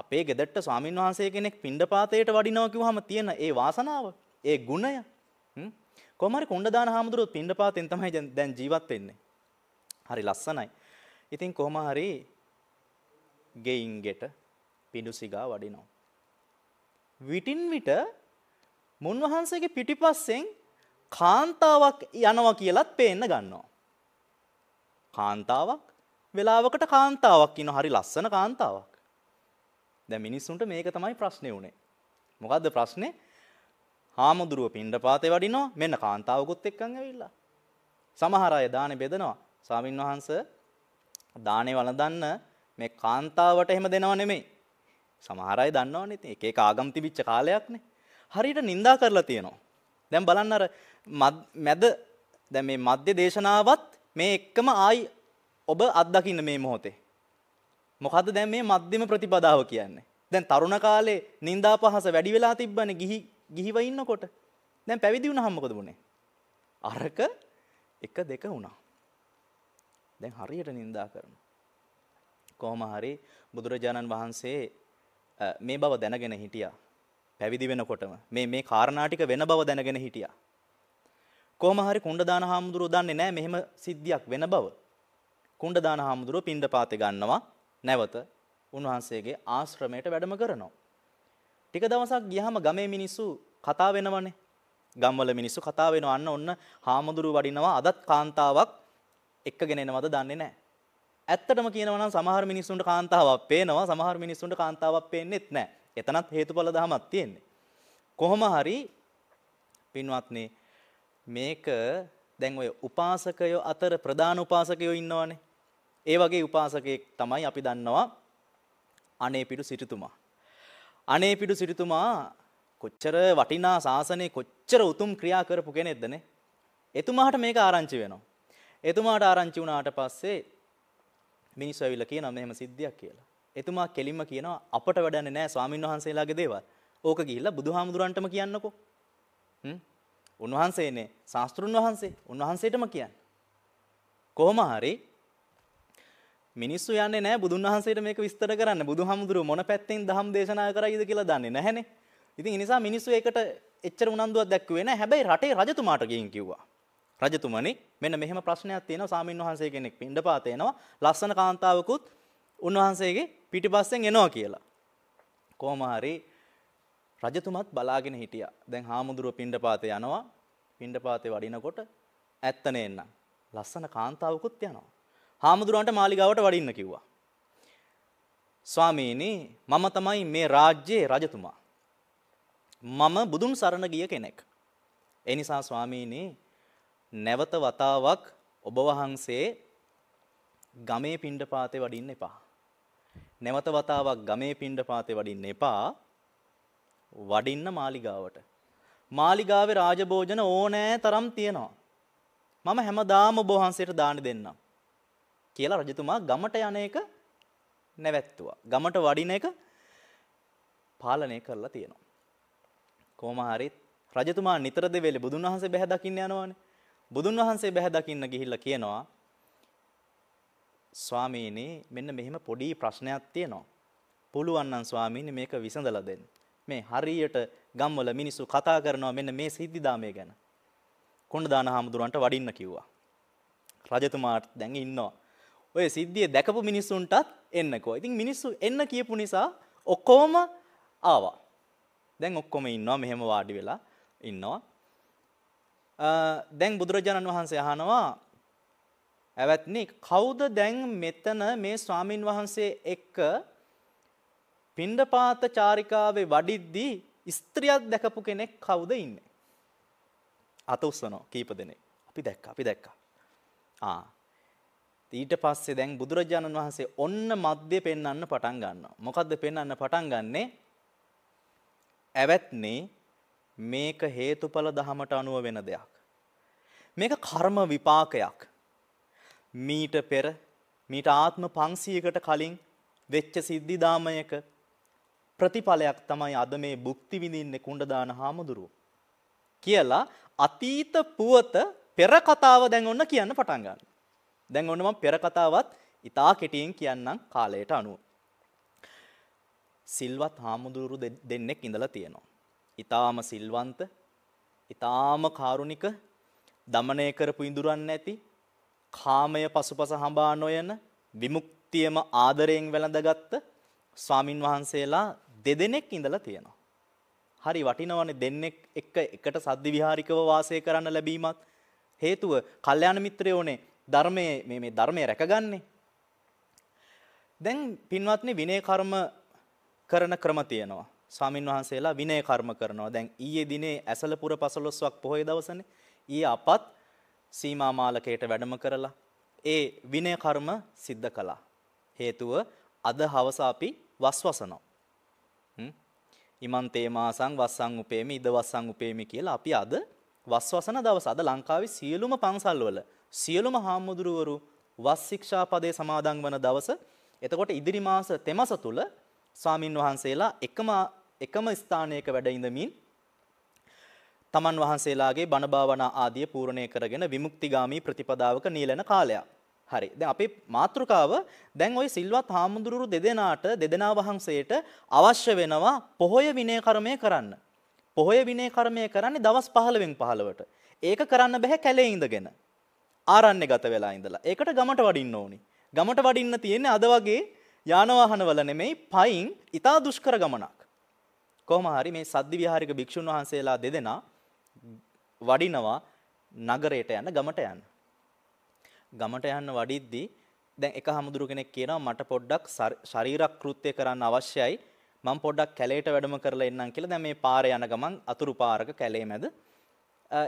අපේ ගෙදරට ස්වාමින් වහන්සේ කෙනෙක් පිණ්ඩපාතයට වඩිනවා කිව්වහම තියෙන ඒ වාසනාව, ඒ ගුණය. කොහමරි කොණ්ඩදාන හාමුදුරුවෝ පිණ්ඩපාතෙන් තමයි දැන් ජීවත් වෙන්නේ. හරි ලස්සනයි. ඉතින් කොහොම හරි ගෙයින් ගෙට පිඬු සිගා වඩිනවා. විටින් විට මුන්වහන්සේගේ පිටිපස්සෙන් කාන්තාවක් යනවා කියලත් පේන්න ගන්නවා. කාන්තාවක් වෙලාවකට කාන්තාවක් ඉන්න හරි ලස්සන කාන්තාවක්. දැන් මිනිස්සුන්ට මේක තමයි ප්‍රශ්නේ උනේ. මොකද්ද ප්‍රශ්නේ? හාමුදුරුව පින්ඩපාතේ වඩිනවා මෙන්න කාන්තාවකුත් එක්කන් ඇවිල්ලා. සමහර අය දානේ බෙදනවා. ස්වාමින්වහන්සේ දානේ වළඳන්න මේ කාන්තාවට එහෙම දෙනව නෙමෙයි. සමහර අය දන්නවනේ ඉතින් එක එක ආගම් තිබිච්ච කාලයක්නේ. හරියට නිඳා කරලා තියෙනවා. දැන් බලන්න අර මැද දැන් මේ මධ්‍ය දේශනාවත් මේ එක්කම ආයි ඔබ අත්දකින්න මේ මොහොතේ. මොකද්ද දැන් මේ මධ්‍යම ප්‍රතිපදාව කියන්නේ? දැන් තරුණ කාලේ නිඳා පහස වැඩි වෙලා තිබ්බනේ ගිහි ගිහිව ඉන්නකොට. දැන් පැවිදි වුණාම මොකද වුනේ? අරක එක දෙක වුණා. දැන් හරියට නිඳා කරනවා. කොහොම හරි බුදුරජාණන් වහන්සේ මේ බව දැනගෙන හිටියා. පැවිදි වෙනකොටම මේ මේ කාරණාටික වෙන බව දැනගෙන හිටියා. කොහොම හරි කුණ්ඩදාන හාමුදුරුව දන්නේ නැහැ මෙහෙම සිද්ධියක් වෙන බව. කුණ්ඩදාන හාමුදුරුව පින්ඩපාතේ ගන්නවා නැවත උන්වහන්සේගේ ආශ්‍රමයට වැඩම කරනවා. ටික දවසක් ගියාම ගමේ මිනිස්සු කතා වෙනවනේ. ගම්වල මිනිස්සු කතා වෙනවා අන්න ඔන්න හාමුදුරුව වඩිනවා අදත් කාන්තාවක් එක්කගෙන එනවද දන්නේ නැහැ. ඇත්තටම කියනවනම් සමහර මිනිස්සුන්ට කාන්තාවක් පේනවා සමහර මිනිස්සුන්ට කාන්තාවක් පේන්නෙත් නැහැ. එතනත් හේතුඵල ධමයක් තියෙන්නේ. කොහොම හරි පින්වත්නි මේක දැන් ඔය උපාසකයෝ අතර ප්‍රධාන උපාසකයෝ ඉන්නවනේ. ඒ වගේ උපාසකයෙක් තමයි අපි දන්නවා අනේපිඩු සිටුතුමා. අනේපිඩු සිටුතුමා කොච්චර වටිනා ශාසනය කොච්චර උතුම් ක්‍රියා කරපු කෙනෙක්දනේ. එතුමාට මේක ආරංචි වෙනවා. එතුමාට ආරංචි වුණාට පස්සේ මිනිස්සු ඇවිල්ලා කියනවා මෙහෙම සිද්ධියක් කියලා. එතුමා කෙලින්ම කියනවා අපට වැඩන්නේ නැහැ ස්වාමින්වහන්සේලාගේ දේවල්. ඕක ගිහිල්ලා බුදුහාමුදුරන්ටම කියන්නකෝ. හ්ම්. උන්වහන්සේනේ ශාස්ත්‍රුන් වහන්සේ. උන්වහන්සේටම කියන්න. කොහොම හරි මිනිස්සු යන්නේ නැහැ බුදුන් වහන්සේට මේක විස්තර කරන්න. බුදුහාමුදුරුවෝ මොන පැත්තෙන් ධම් දේශනා කරයිද කියලා දන්නේ නැහනේ. ඉතින් ඒ නිසා මිනිස්සු ඒකට එච්චර උනන්දුවක් දැක්කුවේ නැහැ. හැබැයි රටේ රජතුමාට ගිහින් කිව්වා. රජතුමනි මෙන්න මෙහෙම ප්‍රශ්නයක් තියෙනවා සාමින් වහන්සේ කෙනෙක් පින්ඩපාත එනවා ලස්සන කාන්තාවකුත් උන්වහන්සේගේ පිටිපස්සෙන් එනවා කියලා. කොහොම හරි රජතුමත් බලාගෙන හිටියා. දැන් හාමුදුරුව පින්ඩපාතේ යනවා. පින්ඩපාතේ වඩිනකොට ඇත්තන එන්න. ලස්සන කාන්තාවකුත් යනවා. හාමුදුරුවන්ට මාලිගාවට වඩින්න කිව්වා. ස්වාමීනි මම තමයි මේ රාජ්‍යයේ රජතුමා. මම බුදුන් සරණ ගිය කෙනෙක්. එනිසා ස්වාමීනි නැවත වතාවක් ඔබ වහන්සේ ගමේ පිණ්ඩපාතේ වඩින්න එපා. නැවත වතාවක් ගමේ පිණ්ඩපාතේ වඩින්න එපා. වඩින්න මාලිගාවට. මාලිගාවේ රාජභෝජන ඕනෑ තරම් තියෙනවා. මම හැමදාම ඔබ වහන්සේට දාන දෙන්නම්. කියලා රජතුමා ගමට යන එක නැවැත්තුවා. ගමට වඩින එක පාලනය කරලා තියෙනවා. කොහොම හරි රජතුමා නිතර දෙවෙලේ බුදුන් වහන්සේ බැහැ දකින්න යනවනේ. බුදුන් වහන්සේ බැහැ දකින්න ගිහිල්ලා කියනවා ස්වාමීනි මෙන්න මෙහෙම පොඩි ප්‍රශ්නයක් තියෙනවා. පුළුවන් නම් ස්වාමීනි මේක විසඳලා දෙන්න. මේ හරියට ගම්වල මිනිස්සු කතා කරනවා මෙන්න මේ සිද්ධාමය ගැන. කොණ්ඩදාන හාමුදුරන්ට වඩින්න කිව්වා. රජතුමාට දැන් ඉන්නවා. ඔය සිද්ධිය දැකපු මිනිස්සුන්ටත් එන්නකෝ. ඉතින් මිනිස්සු එන්න කියපු නිසා ඔක්කොම ආවා. දැන් ඔක්කොම ඉන්නවා මෙහෙම වාඩි වෙලා ඉන්නවා. දැන් බුදුරජාණන් වහන්සේ අහනවා ඇවැත්නි කවුද දැන් මෙතන මේ ස්වාමින් වහන්සේ එක්ක පිණ්ඩපාත චාරිකාවේ වඩිද්දී ස්ත්‍රියක් දැකපු කෙනෙක් කවුද ඉන්නේ? අත උස්සනවා කීප දෙනෙක්. අපි දැක්කා අපි දැක්කා. ආ. ඊට පස්සේ දැන් බුදුරජාණන් වහන්සේ ඔන්න මධ්‍ය පෙන්වන්න පටන් ගන්නවා. මොකද්ද පෙන්වන්න පටන් ගන්නෙ? ඇවැත්නේ මේක හේතුඵල ධමයට අනුව වෙන දෙයක්. මේක කර්ම විපාකයක්. මීට පෙර මීට ආත්ම 500කට කලින් වෙච්ච සිද්ධිදාමයක ප්‍රතිඵලයක් තමයි අද මේ භුක්ති විඳින්නේ කුණ්ඩදාන හාමුදුරුව. කියලා අතීත පුවත පෙර කතාව දැන් ඔන්න කියන්න පටන් ගන්නවා. දැන් ඔන්න මම පෙර කතාවත් ඉතා කෙටියෙන් කියන්නම් කාලයට අනුව. සිල්වත් හාමුදුරු දෙන්නෙක් ඉඳලා තියෙනවා. ඊටාම සිල්වන්ත, ඊටාම කාරුණික දමනය කරපු ඉඳුරන් නැති කාමය පසුපස හඹා නොයන විමුක්තියම ආදරයෙන් වැළඳගත්ත ස්වාමින් වහන්සේලා දෙදෙනෙක් ඉඳලා තියෙනවා. හරි වටිනවනේ දෙන්නෙක් එක එකට සද්දි විහාරිකව වාසය කරන්න ලැබීමත් හේතුව කල්යාණ මිත්‍රයෝනේ ධර්මයේ මේ මේ ධර්මයේ රැකගන්නේ. දැන් පින්වත්නි විනය කර්ම කරන ක්‍රම තියෙනවා. ස්වාමින් වහන්සේලා විනය කර්ම කරනවා. දැන් ඊයේ දිනේ ඇසලපුර 15ක් පොහොය දවසනේ ඊ අපත් සීමාමාලකයට වැඩම කරලා ඒ විනය කර්ම සිද්ධ කළා. හේතුව අද හවස අපි වස්වසනවා. ඉමන්තේ මාසං වස්සං උපේමි ඉද වස්සං උපේමි කියලා අපි අද වස්වසන දවස අද ලංකාවේ සියලුම පන්සල්වල සියලුම හාමුදුරුවරු වස් ශික්ෂා පදේ සමාදන් වන දවස එතකොට ඉදිරි මාස තෙමස තුල ස්වාමින් වහන්සේලා එකම එකම ස්ථානයක වැඩ ඉඳමින් තමන් වහන්සේලාගේ බණභාවනා ආදිය පූර්ණය කරගෙන විමුක්තිගාමී ප්‍රතිපදාවක නීලන කාලයක්. හරි. දැන් අපේ මාතෘකාව දැන් ওই සිල්වත් හාමුදුරුවෝ දෙදෙනාට දෙදෙනා වහන්සේට අවශ්‍ය වෙනවා පොහොය විනය කර්මය කරන්න. පොහොය විනය කර්මය කරන්නේ දවස් 15න් 15ට. ඒක කරන්න බෑ කැලේ ඉඳගෙන. ආරණ්‍ය ගත වෙලා ඉඳලා. ඒකට ගමට වඩින්න ඕනි. ගමට වඩින්න තියෙන්නේ අද වගේ යාන වාහනවල නෙමෙයි පයින් ඊටා දුෂ්කර ගමනක්. කොහොම හරි මේ සද්දි විහාරික භික්ෂුන් වහන්සේලා දෙදෙනා වඩිනවා නගරයට යන්න ගමට යන්න. ගමට යන්න වඩිද්දී දැන් එක හමුදුරු කෙනෙක් කියනවා මට පොඩ්ඩක් ශරීරක් කෘත්‍ය කරන්න අවශ්‍යයි මම පොඩ්ඩක් කැලේට වැඩම කරලා එන්නම් කියලා දැන් මේ පාරේ යන ගමන් අතුරු පාරක කැලේ මැද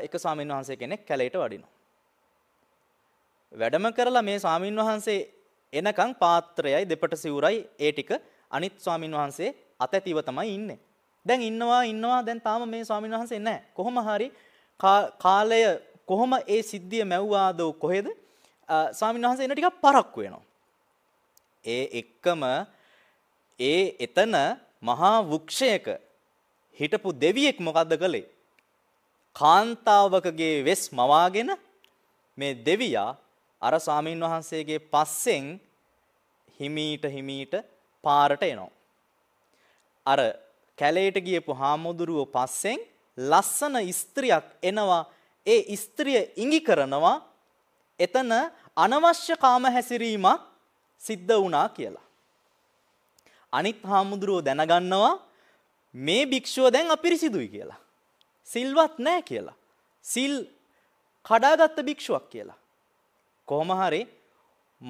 එක ස්වාමීන් වහන්සේ කෙනෙක් කැලේට වඩිනවා. වැඩම කරලා මේ ස්වාමීන් වහන්සේ එනකන් පාත්‍රයයි දෙපට සිවුරයි ඒ ටික අනිත් ස්වාමින් වහන්සේ අතැතිව තමයි ඉන්නේ. දැන් ඉන්නවා ඉන්නවා දැන් තාම මේ ස්වාමීන් වහන්සේ නැහැ. කොහොම හරි කාලය කොහොම ඒ සිද්ධිය මැව්වාද කොහෙද? ස්වාමීන් වහන්සේ එන ටිකක් පරක්කු වෙනවා. ඒ එක්කම ඒ එතන මහා වෘක්ෂයක හිටපු දෙවියෙක් මොකද්ද කළේ? කාන්තාවකගේ වෙස් මවාගෙන මේ දෙවියා අර ස්වාමීන් වහන්සේගේ පස්සෙන් හිමීට හිමීට පාරට එනවා. අර කැලේට ගියපු හාමුදුරුව පස්සෙන් ලස්සන ස්ත්‍රියක් එනවා ඒ ස්ත්‍රිය ඉඟි කරනවා එතන අනවශ්‍ය කාම හැසිරීමක් සිද්ධ වුණා කියලා. අනිත් හාමුදුරුව දැනගන්නවා මේ භික්ෂුව දැන් අපිරිසිදුයි කියලා. සිල්වත් නෑ කියලා. සිල් කඩාගත්ත භික්ෂුවක් කියලා. කොහොම හරි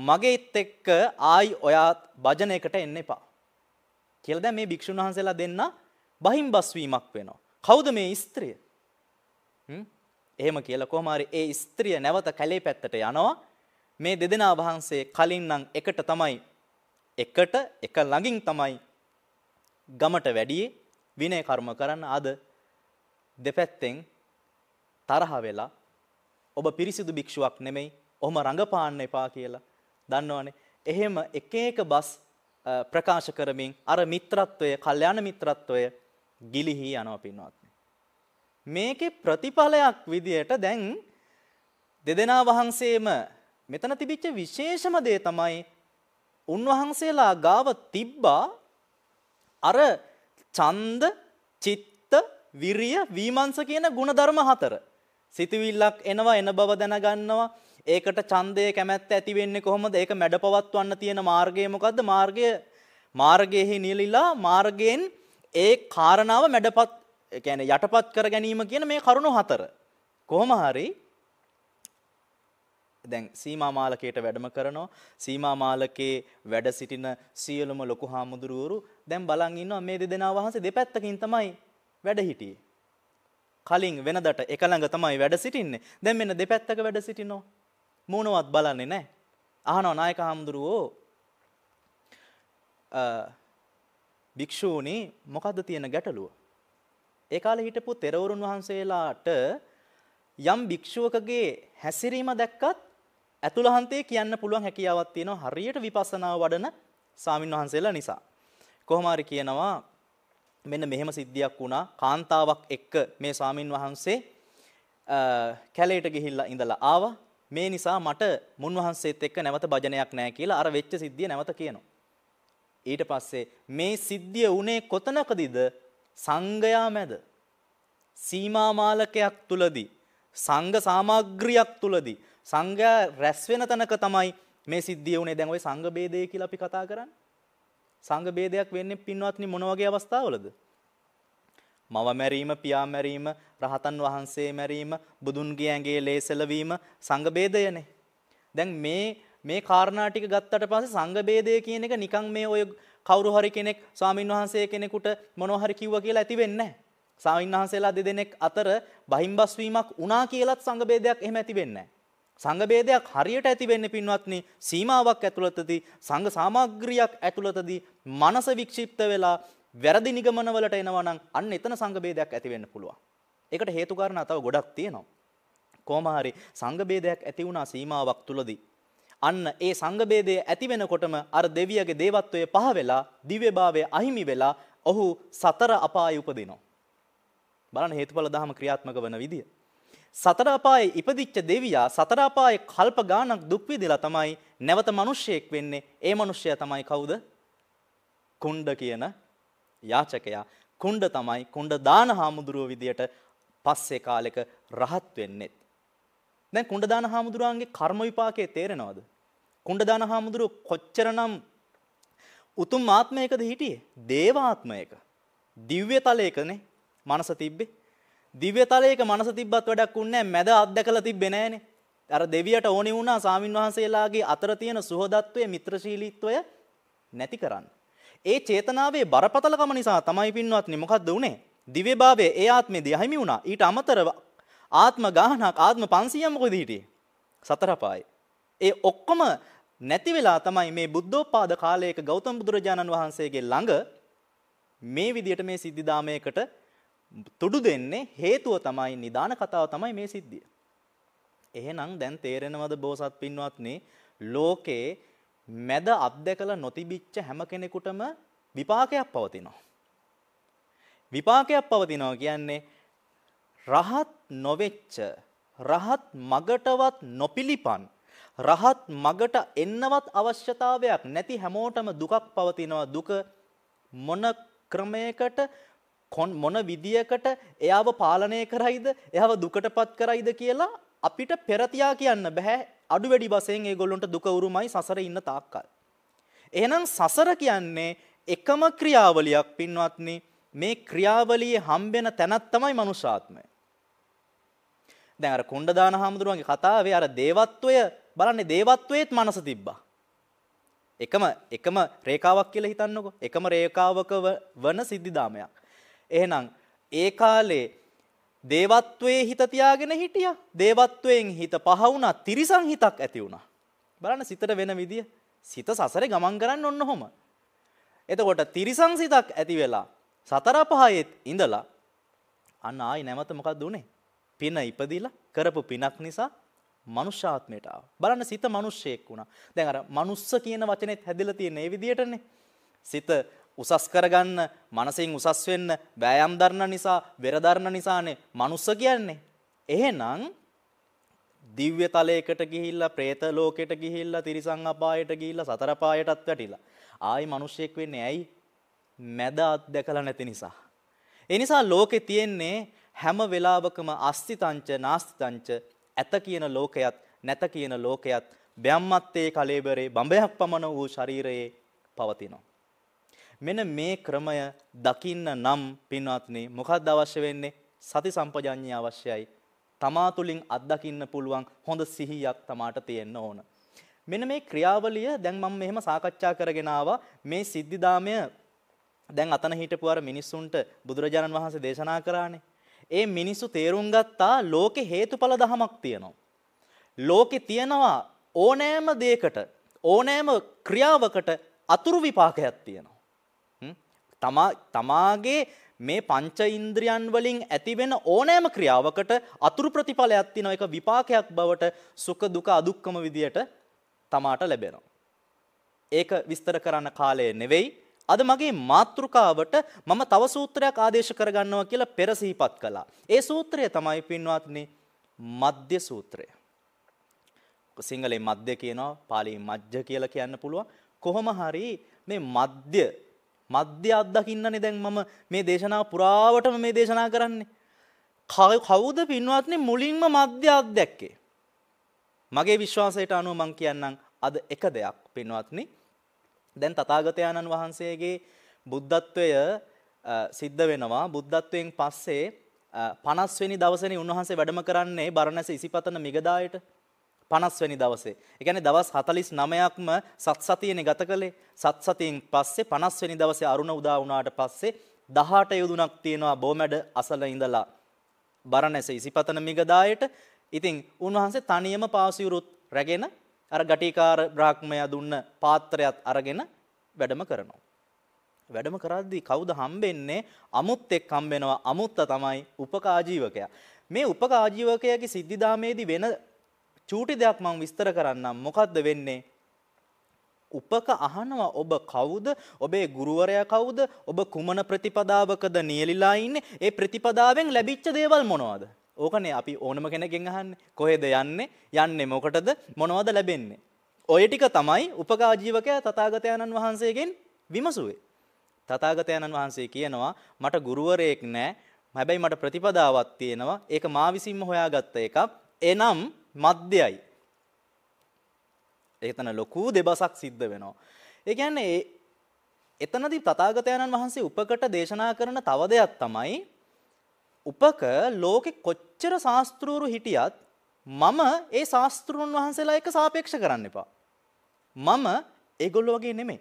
මගේත් එක්ක ආයි ඔයාත් භජනයකට එන්න එපා. කියලා දැන් මේ භික්ෂුන් වහන්සේලා දෙන්න බහිම්බස් වීමක් වෙනවා. කවුද මේ ස්ත්‍රිය? හ්ම්? එහෙම කියලා කොහොම හරි ඒ ස්ත්‍රිය නැවත කැලේ පැත්තට යනවා. මේ දෙදෙනා වහන්සේ කලින් නම් එකට තමයි එකට එක ළඟින් තමයි ගමට වැඩියේ විනය කර්ම කරන්න අද දෙපැත්තෙන් තරහ වෙලා ඔබ පිරිසිදු භික්ෂුවක් නෙමෙයි ඔහම රඟපාන්න එපා කියලා දන්නවනේ එහෙම එක එක බස් ප්‍රකාශ කරමින් අර මිත්‍රත්වය, කල්යාණ මිත්‍රත්වය ගිලිහි යනවා පින්වත්. මේකේ ප්‍රතිඵලයක් විදියට දැන් දෙදෙනා වහන්සේම මෙතන තිබිච්ච විශේෂම දේ තමයි උන්වහන්සේලා ගාව තිබ්බා අර ඡන්ද, චිත්ත, විරිය, වීමංස කියන ಗುಣධර්ම හතර. සිතවිල්ලක් එනවා එන බව දැනගන්නවා ඒකට ඡන්දය කැමැත්ත ඇති වෙන්නේ කොහොමද? ඒක මැඩපවත්වන්න තියෙන මාර්ගය මොකද්ද? මාර්ගය මාර්ගයේහි නියලිලා මාර්ගයෙන් ඒ කාරණාව මැඩපත් කියන්නේ යටපත් කර ගැනීම කියන මේ කරුණු හතර. කොහොම හරි දැන් සීමා මාලකයට වැඩම කරනවා සීමා මාලකේ වැඩ සිටින සියලුම ලොකු හාමුදුරුවරු දැන් බලන් ඉන්නවා මේ දෙදෙනා වහන්සේ දෙපැත්තකින් තමයි වැඩ හිටියේ කලින් වෙනදට එකළඟ තමයි වැඩ සිටින්නේ දැන් මෙන්න දෙපැත්තක වැඩ සිටිනවා මොනවත් බලන්නේ නැහැ. අහනවා නායක හාමුදුරුවෝ භික්ෂූනි මොකද්ද තියෙන ගැටලුව? ඒ කාලේ හිටපු තෙරවරුන් වහන්සේලාට යම් භික්ෂුවකගේ හැසිරීම දැක්කත් ඇතුළහන්තේ කියන්න පුළුවන් හැකියාවක් තියෙනවා හරියට විපස්සනා වඩන සාමින් වහන්සේලා නිසා. කොහොම හරි කියනවා මෙන්න මෙහෙම සිද්ධියක් වුණා කාන්තාවක් එක්ක මේ සාමින් වහන්සේ කැලේට ගිහිල්ලා ඉඳලා ආවා මේ නිසා මට මුන්වහන්සේත් එක්ක නැවත භජනයක් නැහැ කියලා අර වෙච්ච සිද්ධිය නැවත කියනවා. ඊට පස්සේ මේ සිද්ධිය උනේ කොතනකදීද? සංගයා මැද. සීමා මාලකයක් තුලදී සංඝ සාමග්‍රියක් තුලදී සංඝයා රැස් වෙන තැනක තමයි මේ සිද්ධිය උනේ. දැන් ওই සංඝ ભેදය කියලා අපි කතා කරන්නේ. සංඝ ભેදයක් වෙන්නේ පින්වත්නි මොන වගේ අවස්ථාවලද? මව මැරීම, පියා මැරීම, රහතන් වහන්සේ මැරීම, බුදුන්ගේ ඇඟේ ලේ සෙලවීම සංඝ ભેදයනේ. දැන් මේ මේ කාරණා ටික ගත්තට පස්සේ සංඝ ભેදය කියන එක නිකන් මේ ඔය කවුරු හරි කෙනෙක් ස්වාමින් වහන්සේ කෙනෙකුට මොනවා හරි කිව්වා කියලා ඇති වෙන්නේ නැහැ. ස්වාමින් වහන්සේලා දෙදෙනෙක් අතර බහිම්බස් වීමක් වුණා කියලත් සංඝ ભેදයක් එහෙම ඇති වෙන්නේ නැහැ. සංඝ ભેදයක් හරියට ඇති වෙන්නේ පින්වත්නි සීමාවක් ඇතුළතදී සංඝ සාමග්‍රියක් ඇතුළතදී මනස වික්ෂිප්ත වෙලා වැරදි නිගමනවලට එනවා නම් අන්න එතන සංඝභේදයක් ඇති වෙන්න පුළුවන්. ඒකට හේතු කාරණා තව ගොඩක් තියෙනවා. කොහොම හරි සංඝභේදයක් ඇති වුණා සීමාවක් තුලදී අන්න ඒ සංගභේදය ඇති වෙනකොටම අර දෙවියගේ දේවත්වය පහ වෙලා දිව්‍යභාවය අහිමි වෙලා ඔහු සතර අපායේ උපදිනවා. බලන්න හේතුඵල ධහම ක්‍රියාත්මක වන විදිය. සතර අපායේ ඉපදිච්ච දෙවියා සතර අපායේ කල්ප ගාණක් දුක් විඳලා තමයි නැවත මිනිස්සෙක් වෙන්නේ. ඒ මිනිස්සයා තමයි කවුද? කුණ්ඩ කියන යාචකයා කුණ්ඩ තමයි කුණ්ඩ දාන හාමුදුරුව විදියට පස්සේ කාලෙක රහත් වෙන්නෙත්. දැන් කුණ්ඩදාන හාමුදුරුවන්ගේ කර්ම විපාකයේ තේරෙනවද? කුණ්ඩදාන හාමුදුරුව කොච්චරනම් උතුම් ආත්මයකද හිටියේ? දේවාත්මයක. දිව්‍ය තලයකනේ මනස තිබ්බේ. දිව්‍ය තලයක මනස තිබ්බත් වැඩක් උන්නේ මැද අත්දකලා තිබ්බේ නෑනේ. අර දෙවියට ඕනි වුණා සාමින්වහන්සේලාගේ අතර තියෙන සුහදත්වය මිත්‍රශීලීත්වය නැති කරන්න. ඒ චේතනාවේ බරපතලකම නිසා තමයි පින්වත්නි මොකද්ද උනේ? දිව්‍යභාවයේ ඒ ආත්මෙදී අහිමි වුණා. ඊට අමතරව ආත්ම ගාහනක් ආත්ම 500ක් මොකද හිටියේ? සතර පායි. ඒ ඔක්කොම නැති වෙලා තමයි මේ බුද්ධෝත්පාද කාලයක ගෞතම බුදුරජාණන් වහන්සේගේ ළඟ මේ විදියට මේ සිද්ධාමයකට තුඩු දෙන්නේ හේතුව තමයි නිදාන කතාව තමයි මේ සිද්ධිය. එහෙනම් දැන් තේරෙනවද බෝසත් පින්වත්නි ලෝකේ මැද අත්දැකලා නොතිබිච්ච හැම කෙනෙකුටම විපාකයක් පවතිනවා. විපාකයක් පවතිනවා කියන්නේ රහත් නොවෙච්ච රහත් මගටවත් නොපිලිපන් රහත් මගට එන්නවත් අවශ්‍යතාවයක් නැති හැමෝටම දුකක් පවතිනවා දුක මොන ක්‍රමයකට මොන විදියකට එයාව පාලනය කරයිද එයාව දුකටපත් කරයිද කියලා අපිට පෙරතියා කියන්න බෑ අඩු වැඩි වශයෙන් ඒගොල්ලොන්ට දුක උරුමයි සසර ඉන්න තාක්කල්. එහෙනම් සසර කියන්නේ එකම ක්‍රියාවලියක් පින්වත්නි මේ ක්‍රියාවලියේ හම්බෙන තැනක් තමයි මනුෂ්‍යාත්මය. දැන් අර කුණ්ඩදාන හාමුදුරුවන්ගේ කතාවේ අර දේවත්වය බලන්නේ දේවත්වයේත් මනස තිබ්බා. එකම එකම රේඛාවක් කියලා හිතන්නකෝ. එකම රේඛාවක වන සිද්ධාමයක්. එහෙනම් ඒ කාලේ දේවත්වයේ හිත තියාගෙන හිටියා. දේවත්වයෙන් හිත පහ වුණා, තිරිසන් හිතක් ඇති වුණා. බලන්න සිතට වෙන විදිය. සිත සසරේ ගමන් කරන්න ඔන්න ඔහම. එතකොට තිරිසන් සිතක් ඇති වෙලා සතර පහයෙත් ඉඳලා අන්න ආයි නැවත මොකක්ද උනේ? පින ඉපදිලා කරපු පිනක් නිසා මනුෂ්‍යාත්මයට ආවා. බලන්න සිත මිනිස්සෙක් වුණා. දැන් අර මනුස්ස කියන වචනේත් හැදිලා තියෙන මේ විදියටනේ. සිත උසස් කරගන්න මනසින් උසස් වෙන්න වෑයම් දරන නිසා වෙර දරන නිසානේ මනුස්ස කියන්නේ. එහෙනම් දිව්‍ය තලයකට ගිහිල්ලා പ്രേත ලෝකෙට ගිහිල්ලා තිරිසන් අපායට ගිහිල්ලා සතර පායටත් වැටිලා ආයි මිනිස්සෙක් වෙන්නේ ඇයි? මැද අත්දකලා නැති නිසා. ඒ නිසා ලෝකේ තියෙන්නේ හැම වෙලාවකම අස්තිතංච නාස්තිතංච ඇත කියන ලෝකයක් නැත කියන ලෝකයක් බ්‍යම්මත්තේ කලේබරේ බඹයක් පමණ වූ ශරීරයේ පවතිනවා. මෙන මේ ක්‍රමය දකින්න නම් පින්වත්නි මොකක්ද අවශ්‍ය වෙන්නේ? සති සම්පජඤ්ඤය අවශ්‍යයි. තමා තුලින් අත්දකින්න පුළුවන් හොඳ සිහියක් තමාට තියෙන්න ඕන. මෙන්න මේ ක්‍රියාවලිය දැන් මම මෙහෙම සාකච්ඡා කරගෙන ආවා මේ සිද්ධාමය දැන් අතන හිටපු අර මිනිස්සුන්ට බුදුරජාණන් වහන්සේ දේශනා කරානේ. ඒ මිනිස්සු තේරුම් ගත්තා ලෝකේ හේතුඵල ධමයක් තියෙනවා. ලෝකේ තියෙනවා ඕනෑම දෙයකට ඕනෑම ක්‍රියාවකට අතුරු විපාකයක් තියෙනවා. තමාගේ මේ පංච ඉන්ද්‍රියන් වලින් ඇතිවෙන ඕනෑම ක්‍රියාවකට අතුරු ප්‍රතිඵලයක් තියෙන එක විපාකයක් බවට සුඛ දුක අදුක්කම විදියට තමාට ලැබෙනවා. ඒක විස්තර කරන්න කාලය නෙවෙයි. අද මගේ මාතෘකාවට මම තව සූත්‍රයක් ආදේශ කරගන්නවා කියලා පෙර සිහිපත් කළා. ඒ සූත්‍රය තමයි පින්වත්නි මධ්‍ය සූත්‍රය. සිංහලෙන් මධ්‍ය කියනවා, පාලියෙන් මජ්ජ කියලා කියන්න පුළුවන්. කොහොම හරි මේ මධ්‍ය මධ්‍ය අත්දකින්නනේ දැන් මම මේ දේශනාව පුරාවටම මේ දේශනා කරන්නේ. කවුද පින්වත්නි මුලින්ම මධ්‍ය අත්දැක්කේ? මගේ විශ්වාසයට අනුව මං කියන්නම් අද එක දෙයක් පින්වත්නි. දැන් තථාගතයන්න් වහන්සේගේ බුද්ධත්වය සිද්ධ වෙනවා. බුද්ධත්වයෙන් පස්සේ 50 වෙනි දවසේනේ උන්වහන්සේ වැඩම කරන්නේ බරණැස ඉසිපතන මිගදායට. 50වැනි දවසේ. ඒ කියන්නේ දවස් 49ක්ම සත්සතියනේ ගත කළේ. සත්සතියෙන් පස්සේ 50 වෙනි දවසේ අරුණ උදා වුණාට පස්සේ 18 යොදුනක් තියෙනවා බොමැඩ අසල ඉඳලා බරණැස ඉසිපතන මිගදායට. ඉතින් උන්වහන්සේ තනියම පාසියුරුත් රැගෙන අර ගටිකාර බ්‍රාහ්මයා දුන්න පාත්‍රයත් අරගෙන වැඩම කරනවා. වැඩම කරද්දී කවුද හම්බෙන්නේ? අමුත් එක් හම්බෙනවා. අමුත්ත තමයි උපකාජීවකයා. මේ උපකාජීවකයාගේ සිද්ධාමේදී වෙන චූටි දෙයක් මං විස්තර කරන්නම් මොකක්ද වෙන්නේ උපක අහනවා ඔබ කවුද ඔබේ ගුරුවරයා කවුද ඔබ කුමන ප්‍රතිපදාවකද නියලිලා ඉන්නේ ඒ ප්‍රතිපදාවෙන් ලැබිච්ච දේවල් මොනවද ඕකනේ අපි ඕනම කෙනකින් අහන්නේ කොහෙද යන්නේ යන්නේ මොකටද මොනවද ලැබෙන්නේ ඔය ටික තමයි උපකාජීවකයා තථාගතයන්න් වහන්සේගෙන් විමසුවේ තථාගතයන්න් වහන්සේ කියනවා මට ගුරුවරයෙක් නැහැ හැබැයි මට ප්‍රතිපදාවක් තියෙනවා ඒක මා විසින්ම හොයාගත්ත එකක් එනම් මධ්‍යයි. එතන ලොකු දෙබසක් සිද්ධ වෙනවා. ඒ කියන්නේ එතනදී තථාගතයන්න් වහන්සේ උපකට දේශනා කරන තව දෙයක් තමයි උපක ලෝකෙ කොච්චර ශාස්ත්‍රූරු හිටියත් මම ඒ ශාස්ත්‍රූන් වහන්සේලා එක්ක සාපේක්ෂ කරන්න එපා. මම ඒගොල්ලෝ වගේ නෙමෙයි.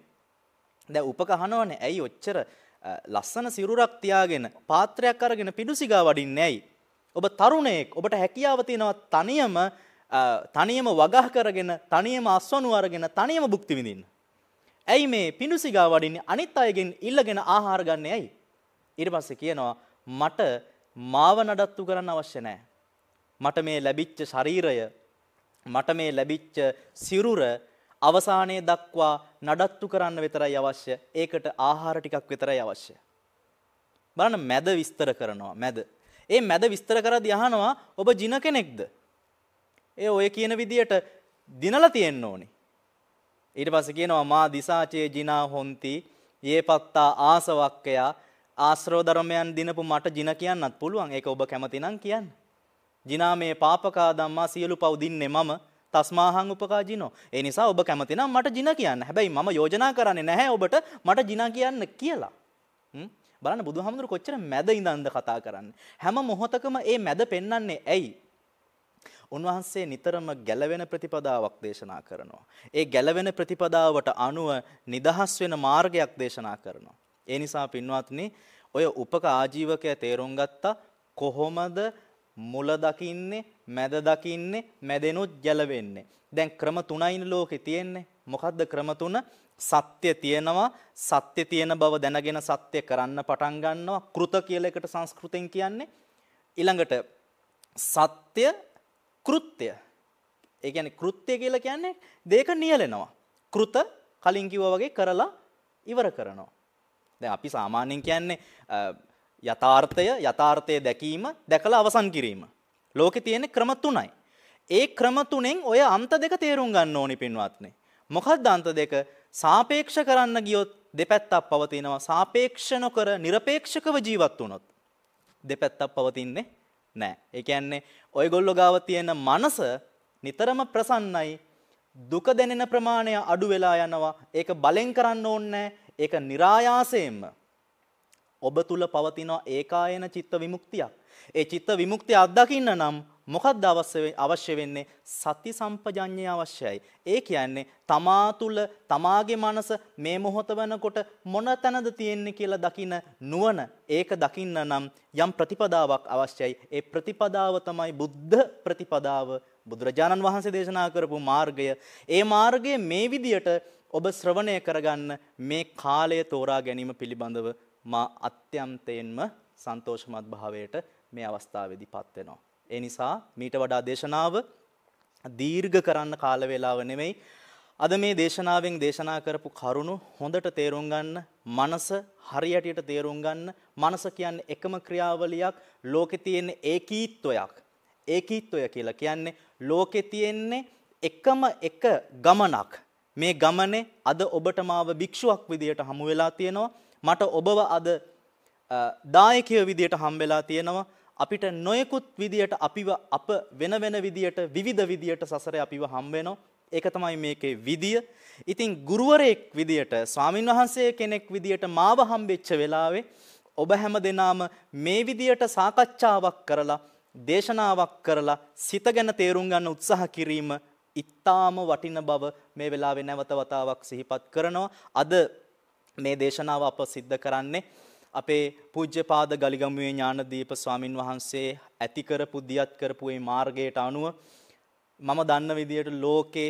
දැන් උපක අහනවනේ ඇයි ඔච්චර ලස්සන සිරුරක් තියාගෙන පාත්‍රයක් අරගෙන පිඩුසිගා වඩින්නේ ඇයි? ඔබ තරුණයෙක් ඔබට හැකියාව තියෙනවා තනියම තනියම වගහ කරගෙන තනියම අස්වනු අරගෙන තනියම භුක්ති විඳින්න. ඇයි මේ පිඬුසිගා වඩින්නේ අනිත් අයගෙන් ඉල්ලගෙන ආහාර ගන්න ඇයි? ඊට පස්සේ කියනවා මට මාව නඩත්තු කරන්න අවශ්‍ය නැහැ. මට මේ ලැබිච්ච ශරීරය මට මේ ලැබිච්ච සිරුර අවසානයේ දක්වා නඩත්තු කරන්න විතරයි අවශ්‍ය. ඒකට ආහාර ටිකක් විතරයි අවශ්‍ය. බලන්න මැද විස්තර කරනවා මැද. ඒ මැද විස්තර කරද්දී අහනවා ඔබ ජින කෙනෙක්ද? ඒ ඔය කියන විදියට දිනලා තියෙන්න ඕනේ. ඊට පස්සේ කියනවා මා දිසාචේ ජිනා හොಂತಿ යේ පත්තා ආසවක්කයා ආශ්‍රව ධර්මයන් දිනපු මට ජින කියන්නත් පුළුවන්. ඒක ඔබ කැමති නම් කියන්න. ජිනා මේ පාපකා ධම්මා සියලු පව් දින්නේ මම තස්මාහං උපකා ජිනෝ. ඒ නිසා ඔබ කැමති නම් මට ජින කියන්න. හැබැයි මම යෝජනා කරන්නේ නැහැ ඔබට මට ජිනා කියන්න කියලා. බලන්න බුදුහාමුදුරු කොච්චර මැද ඉඳන්ද කතා කරන්නේ. හැම මොහොතකම ඒ මැද පෙන්වන්නේ ඇයි? උන්වහන්සේ නිතරම ගැලවෙන ප්‍රතිපදාවක් දේශනා කරනවා. ඒ ගැලවෙන ප්‍රතිපදාවට අනුව නිදහස් වෙන මාර්ගයක් දේශනා කරනවා. ඒ නිසා පින්වත්නි ඔය උපක ආජීවකය තේරුම් ගත්තා කොහොමද මුල දකින්නේ මැද දකින්නේ මැදෙනුත් ගැලවෙන්නේ. දැන් ක්‍රම තුනයින් ලෝකේ තියෙන්නේ. මොකද්ද ක්‍රම තුන? සත්‍ය තියෙනවා සත්‍ය තියෙන බව දැනගෙන සත්‍ය කරන්න පටන් ගන්නවා. කෘත කියලා එකට සංස්කෘතෙන් කියන්නේ. ඊළඟට සත්‍ය කෘත්‍ය ඒ කියන්නේ කෘත්‍ය කියලා කියන්නේ දෙයක නියැලෙනවා. කෘත කලින් කිව්වා වගේ කරලා ඉවර කරනවා. දැන් අපි සාමාන්‍යයෙන් කියන්නේ යථාර්ථය යථාර්ථය දැකීම දැකලා අවසන් කිරීම. ලෝකේ තියෙන ක්‍රම තුනයි. ඒ ක්‍රම තුනෙන් ඔය අන්ත දෙක තේරුම් ගන්න ඕනි පින්වත්නි. මොකක්ද අන්ත දෙක? සාපේක්ෂ කරන්න ගියොත් දෙපැත්තක් පවතිනවා. සාපේක්ෂ නොකර নিরপেক্ষකව ජීවත් වුණොත් දෙපැත්තක් පවතින්නේ නෑ. ඒ කියන්නේ ඔයගොල්ලෝ ගාව තියෙන මනස නිතරම ප්‍රසන්නයි. දුක දැනෙන ප්‍රමාණය අඩු වෙලා යනවා. ඒක බලෙන් කරන්න ඕනේ ඒක નિરાයාසයෙන්ම ඔබ තුල පවතින ඒකායන චිත්ත විමුක්තියක්. ඒ චිත්ත විමුක්තිය අත්දකින්න නම් මොකක්ද අවශ්‍ය වෙන්නේ සති සම්පජඤ්ඤය අවශ්‍යයි. ඒ කියන්නේ තමා තුල තමාගේ මනස මේ මොහොත වෙනකොට මොන තැනද තියෙන්නේ කියලා දකින නුවණ ඒක දකින්න නම් යම් ප්‍රතිපදාවක් අවශ්‍යයි. ඒ ප්‍රතිපදාව තමයි බුද්ධ ප්‍රතිපදාව. බුදුරජාණන් වහන්සේ දේශනා කරපු මාර්ගය. ඒ මාර්ගය මේ විදියට ඔබ ශ්‍රවණය කරගන්න මේ කාලය තෝරා ගැනීම පිළිබඳව මා අත්‍යන්තයෙන්ම සන්තෝෂමත් භාවයට මේ අවස්ථාවේදී පත් වෙනවා. ඒ නිසා මීට වඩා දේශනාව දීර්ඝ කරන්න කාල වේලාව නෙමෙයි. අද මේ දේශනාවෙන් දේශනා කරපු කරුණු හොඳට තේරුම් ගන්න, මනස හරියටියට තේරුම් ගන්න. මනස කියන්නේ එකම ක්‍රියාවලියක්, ලෝකේ තියෙන ඒකීත්වයක්. ඒකීත්වය කියලා කියන්නේ ලෝකේ තියෙන්නේ එකම එක ගමනක්. මේ ගමනේ අද ඔබට මාව භික්ෂුවක් විදියට හමු වෙලා තියෙනවා. මට ඔබව අද දායකය විදියට හම් වෙලා තියෙනවා. අපිට නොයෙකුත් විදියට අපිව අප වෙන වෙන විදියට විවිධ විදියට සසරේ අපිව හම්බ වෙනවා. ඒක තමයි මේකේ විදිය. ඉතින් ගුරුවරයෙක් විදියට ස්වාමින් වහන්සේ කෙනෙක් විදියට මාව හම්බෙච්ච වෙලාවේ ඔබ හැම දෙනාම මේ විදියට සාකච්ඡාවක් කරලා දේශනාවක් කරලා සිත ගැන තේරුම් ගන්න උත්සාහ කිරීම ඉතාම වටින බව මේ වෙලාවේ නැවත වතාවක් සිහිපත් කරනවා. අද මේ දේශනාව අප සිද්ධ කරන්නේ අපේ පූජ්‍යපාද ගලිගමුවේ ඥානදීප ස්වාමින් වහන්සේ ඇති කරපු දියත් කරපු මේ මාර්ගයට අනුව මම දන්න විදියට ලෝකේ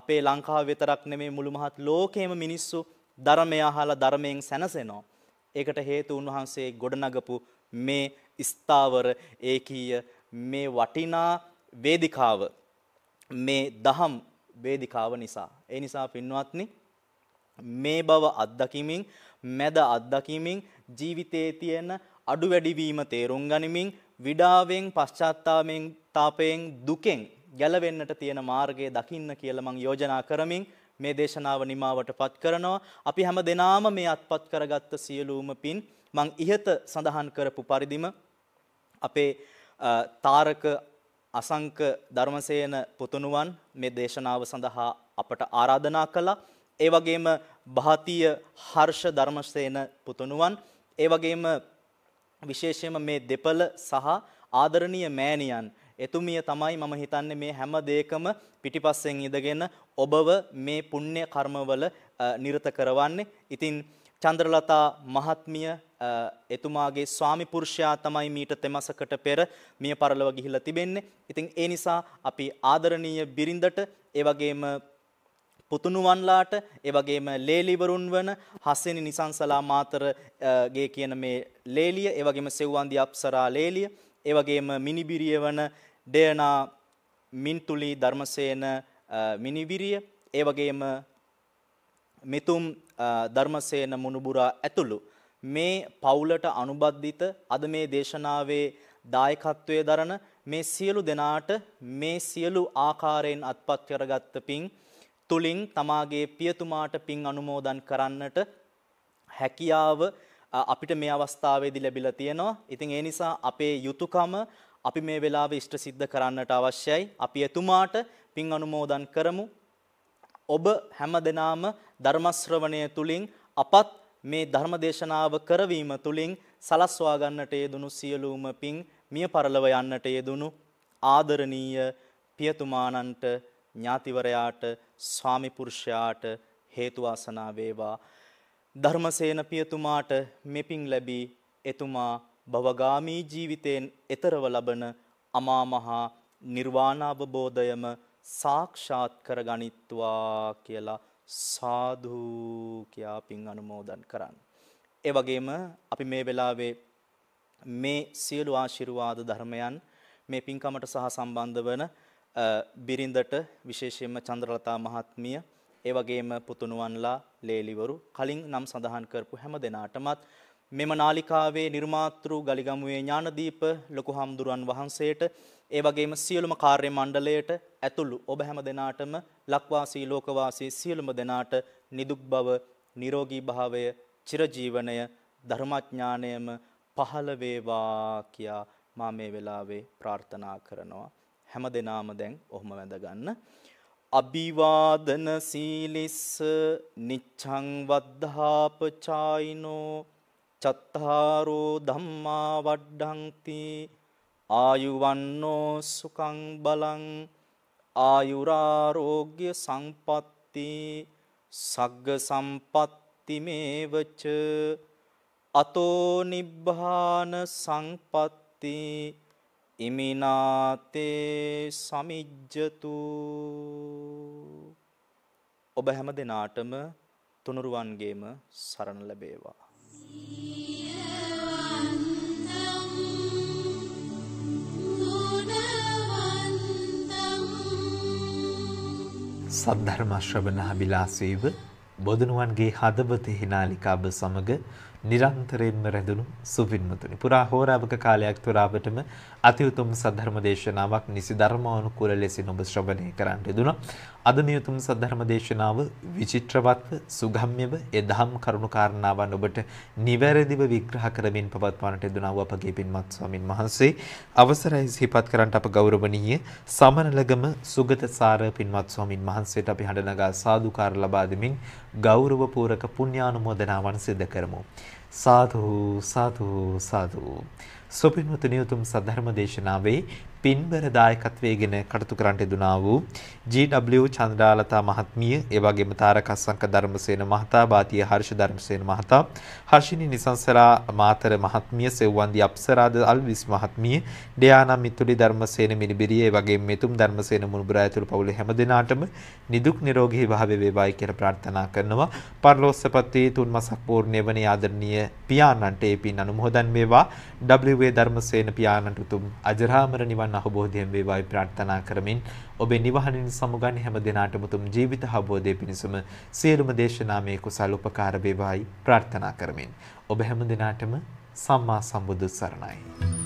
අපේ ලංකාව විතරක් නෙමේ මුළු මහත් ලෝකේම මිනිස්සු ධර්මය අහලා ධර්මයෙන් සැනසෙනවා. ඒකට හේතු උන්වහන්සේ ගොඩනගපු මේ ස්ථාවර ඒකීය මේ වටිනා වේදිකාව මේ දහම් වේදිකාව නිසා. ඒ නිසා පින්වත්නි මේ බව අත්දකිමින් මැද අත්දකිමින් ජීවිතයේ තියෙන අඩු වැඩිවීම තේරුම් ගනිමින් විඩාවෙන් පශ්චාත්තාවෙන් තාපයෙන් දුකෙන් ගැලවෙන්නට තියෙන මාර්ගය දකින්න කියලා මං යෝජනා කරමින් මේ දේශනාව නිමාවටපත් කරනවා. අපි හැම දිනාම මේ අත්පත් කරගත්ත සියලුම පින් මං ඉහත සඳහන් කරපු පරිදිම අපේ තාරක අසංක ධර්මසේන පුතුණුවන් මේ දේශනාව සඳහා අපට ආරාධනා කළා. ඒ වගේම භාතිය හර්ෂ ධර්මසේන පුතුණුවන් ඒ වගේම විශේෂයෙන්ම මේ දෙපළ සහ ආදරණීය මෑණියන් එතුමිය තමයි මම හිතන්නේ මේ හැම දෙයකම පිටිපස්සෙන් ඉඳගෙන ඔබව මේ පුණ්‍ය කර්මවල නිරත කරවන්නේ. ඉතින් චන්ද්‍රලතා මහත්මිය එතුමාගේ ස්වාමි පුරුෂයා තමයි මීට තෙමසකට පෙර මිය පරලව ගිහිල්ලා තිබෙන්නේ. ඉතින් ඒ නිසා අපි ආදරණීය බිරිඳට ඒ වගේම පුතුණුවන්ලාට ඒ වගේම ලේලිවරුන් වන හසෙනි නිසංසලා මාතරගේ කියන මේ ලේලිය, ඒ වගේම සෙව්වන්දි අප්සරා ලේලිය, ඒ වගේම මිනිබිරිය වන ඩයනා මින්තුලි ධර්මසේන මිනිබිරිය, ඒ වගේම මෙතුම් ධර්මසේන මුණුබුරා ඇතුළු මේ පවුලට අනුබද්ධිත අද මේ දේශනාවේ දායකත්වයේ දරන මේ සියලු දෙනාට මේ සියලු ආකාරයෙන් අත්පත් කරගත්ත පිං තුලින් තමාගේ පියතුමාට පින් අනුමෝදන් කරන්නට හැකියාව අපිට මේ අවස්ථාවේදී ලැබිලා තියෙනවා. ඉතින් ඒ නිසා අපේ යුතුයකම අපි මේ වෙලාවේ ඉෂ්ට සිද්ධ කරන්නට අවශ්‍යයි. අපි එතුමාට පින් අනුමෝදන් කරමු. ඔබ හැමදෙනාම ධර්ම ශ්‍රවණය තුලින් අපත් මේ ධර්ම දේශනාව කරවීම තුලින් සලස්වා ගන්නට යෙදුණු සියලුම පින් මිය පරලව යන්නට යෙදුණු ආදරණීය පියතුමාණන්ට ඥාතිවරයාට ස්වාමි පුරුෂයාට හේතු වාසනා වේවා. ධර්මසේන පියතුමාට මෙපින් ලැබී එතුමා භවගාමී ජීවිතයෙන් එතරව ලබන අමා මහා නිර්වාණ අවබෝධයම සාක්ෂාත් කරගනිත්වා කියලා සාදු කියා පින් අනුමෝදන් කරන්න. ඒ වගේම අපි මේ වෙලාවේ මේ සියලු ආශිර්වාද ධර්මයන් මේ පින්කමට සහ සම්බන්ධ වන බිරිඳට විශේෂයෙන්ම චන්ද්‍රලතා මහත්මිය ඒ වගේම පුතුණුවන්ලා ලේලිවරු කලින් නම් සඳහන් කරපු හැම දෙනාටමත් මෙම නාලිකාවේ නිර්මාතෘ ගලිගමුවේ ඥානදීප ලොකු හාමුදුරුවන් වහන්සේට ඒ වගේම සියලුම කාර්ය මණ්ඩලයට ඇතුළු ඔබ හැම දෙනාටම ලක්වාසී ලෝකවාසී සියලුම දෙනාට නිදුක් බව නිරෝගී භාවය චිරජීවනය ධර්මඥානයම පහළ වේවා කියා මා මේ වෙලාවේ ප්‍රාර්ථනා කරනවා හැම දෙනාම දැන් ඔහොම වැඳගන්න. අභිවාදන සීලිස්ස නිච්ඡං වද්ධාපචායිනෝ චත්තාරෝ ධම්මා වඩ්ඩಂತಿ ආයුවන්නෝ සුඛං බලං ආයුරාෝග්‍ය සම්පatti සග්ග සම්පatti මේවච අතෝ නිබ්බාන සම්පatti ඉමිනාතේ සමිජ්ජතු ඔබ හැම දෙනාටම තුනුරුවන්ගේම සරණ ලැබේවා සද්ධර්ම ශ්‍රවණ අභිලාෂීව බොදුනුවන්ගේ හදවතෙහි නාලිකාව සමග නිරන්තරයෙන්ම රැඳුණු සුපින්මතුනි පුරා හෝරාවක කාලයක් තුර අපටම අති උතුම් සද්ධර්ම දේශනාවක් නිසි ධර්මානුකූල ලෙසින් ඔබ ශ්‍රවණය කරන්න යුතුය. අද මේ උතුම් සද්ධර්ම දේශනාව විචිත්‍රවත්ව සුගම්‍යව එදහම් කරුණු කාරණාවන් ඔබට නිවැරදිව විග්‍රහ කරමින් පවත්වන්නට යුතුය අපගේ පින්වත් ස්වාමින් වහන්සේ අවසරයි සිහිපත් කරන්ට අප ගෞරවණීය සමනලගම සුගතසාර පින්වත් ස්වාමින් වහන්සේට අපි හඬ නගා සාදුකාර ලබා දෙමින් ගෞරවපූර්වක පුණ්‍යානුමෝදනාවන් සිදු කරමු. සාදු සාදු සාදු සුපින්වතුනි උතුම් සද්ධර්ම දේශනාවේ පින්බර දායකත්වයේගෙන කටයුතු කරන්නට දුනා වූ ජී.ඩබ්ලිව් චන්ද්‍රාලතා මහත්මිය, ඒ වගේම තාරක අස්සංක ධර්මසේන මහතා, බාතිය හර්ෂ ධර්මසේන මහතා, හර්ෂිනී නිසංසලා මාතර මහත්මිය, සෙව්වන්දි අප්සරාද අල්විස් මහත්මිය, ඩයානා මිතුලි ධර්මසේන මිනිබිරිය, ඒ වගේම මෙතුම් ධර්මසේන මුණුබුරා ඇතුළු පවුලේ හැම දෙනාටම නිදුක් නිරෝගී භාවය වේවායි කියලා ප්‍රාර්ථනා කරනවා. පරලෝකසපත් වී තුන් මසක් පූර්ණ වන ආදරණීය පියාණන්ට ඒ පින් අනුමෝදන් වේවා. W.A. ධර්මසේන පියාණන්ට උතුම් අජරාමර නිවන් අවබෝධයෙන් වේවායි ප්‍රාර්ථනා කරමින් ඔබේ නිවහනින් සමුගන්න හැම දිනාටම උතුම් ජීවිත හබෝධය පිණිසම සියලුම දේශනා මේ කුසල් උපකාර වේවායි ප්‍රාර්ථනා කරමින් ඔබ හැම දිනාටම සම්මා සම්බුදු සරණයි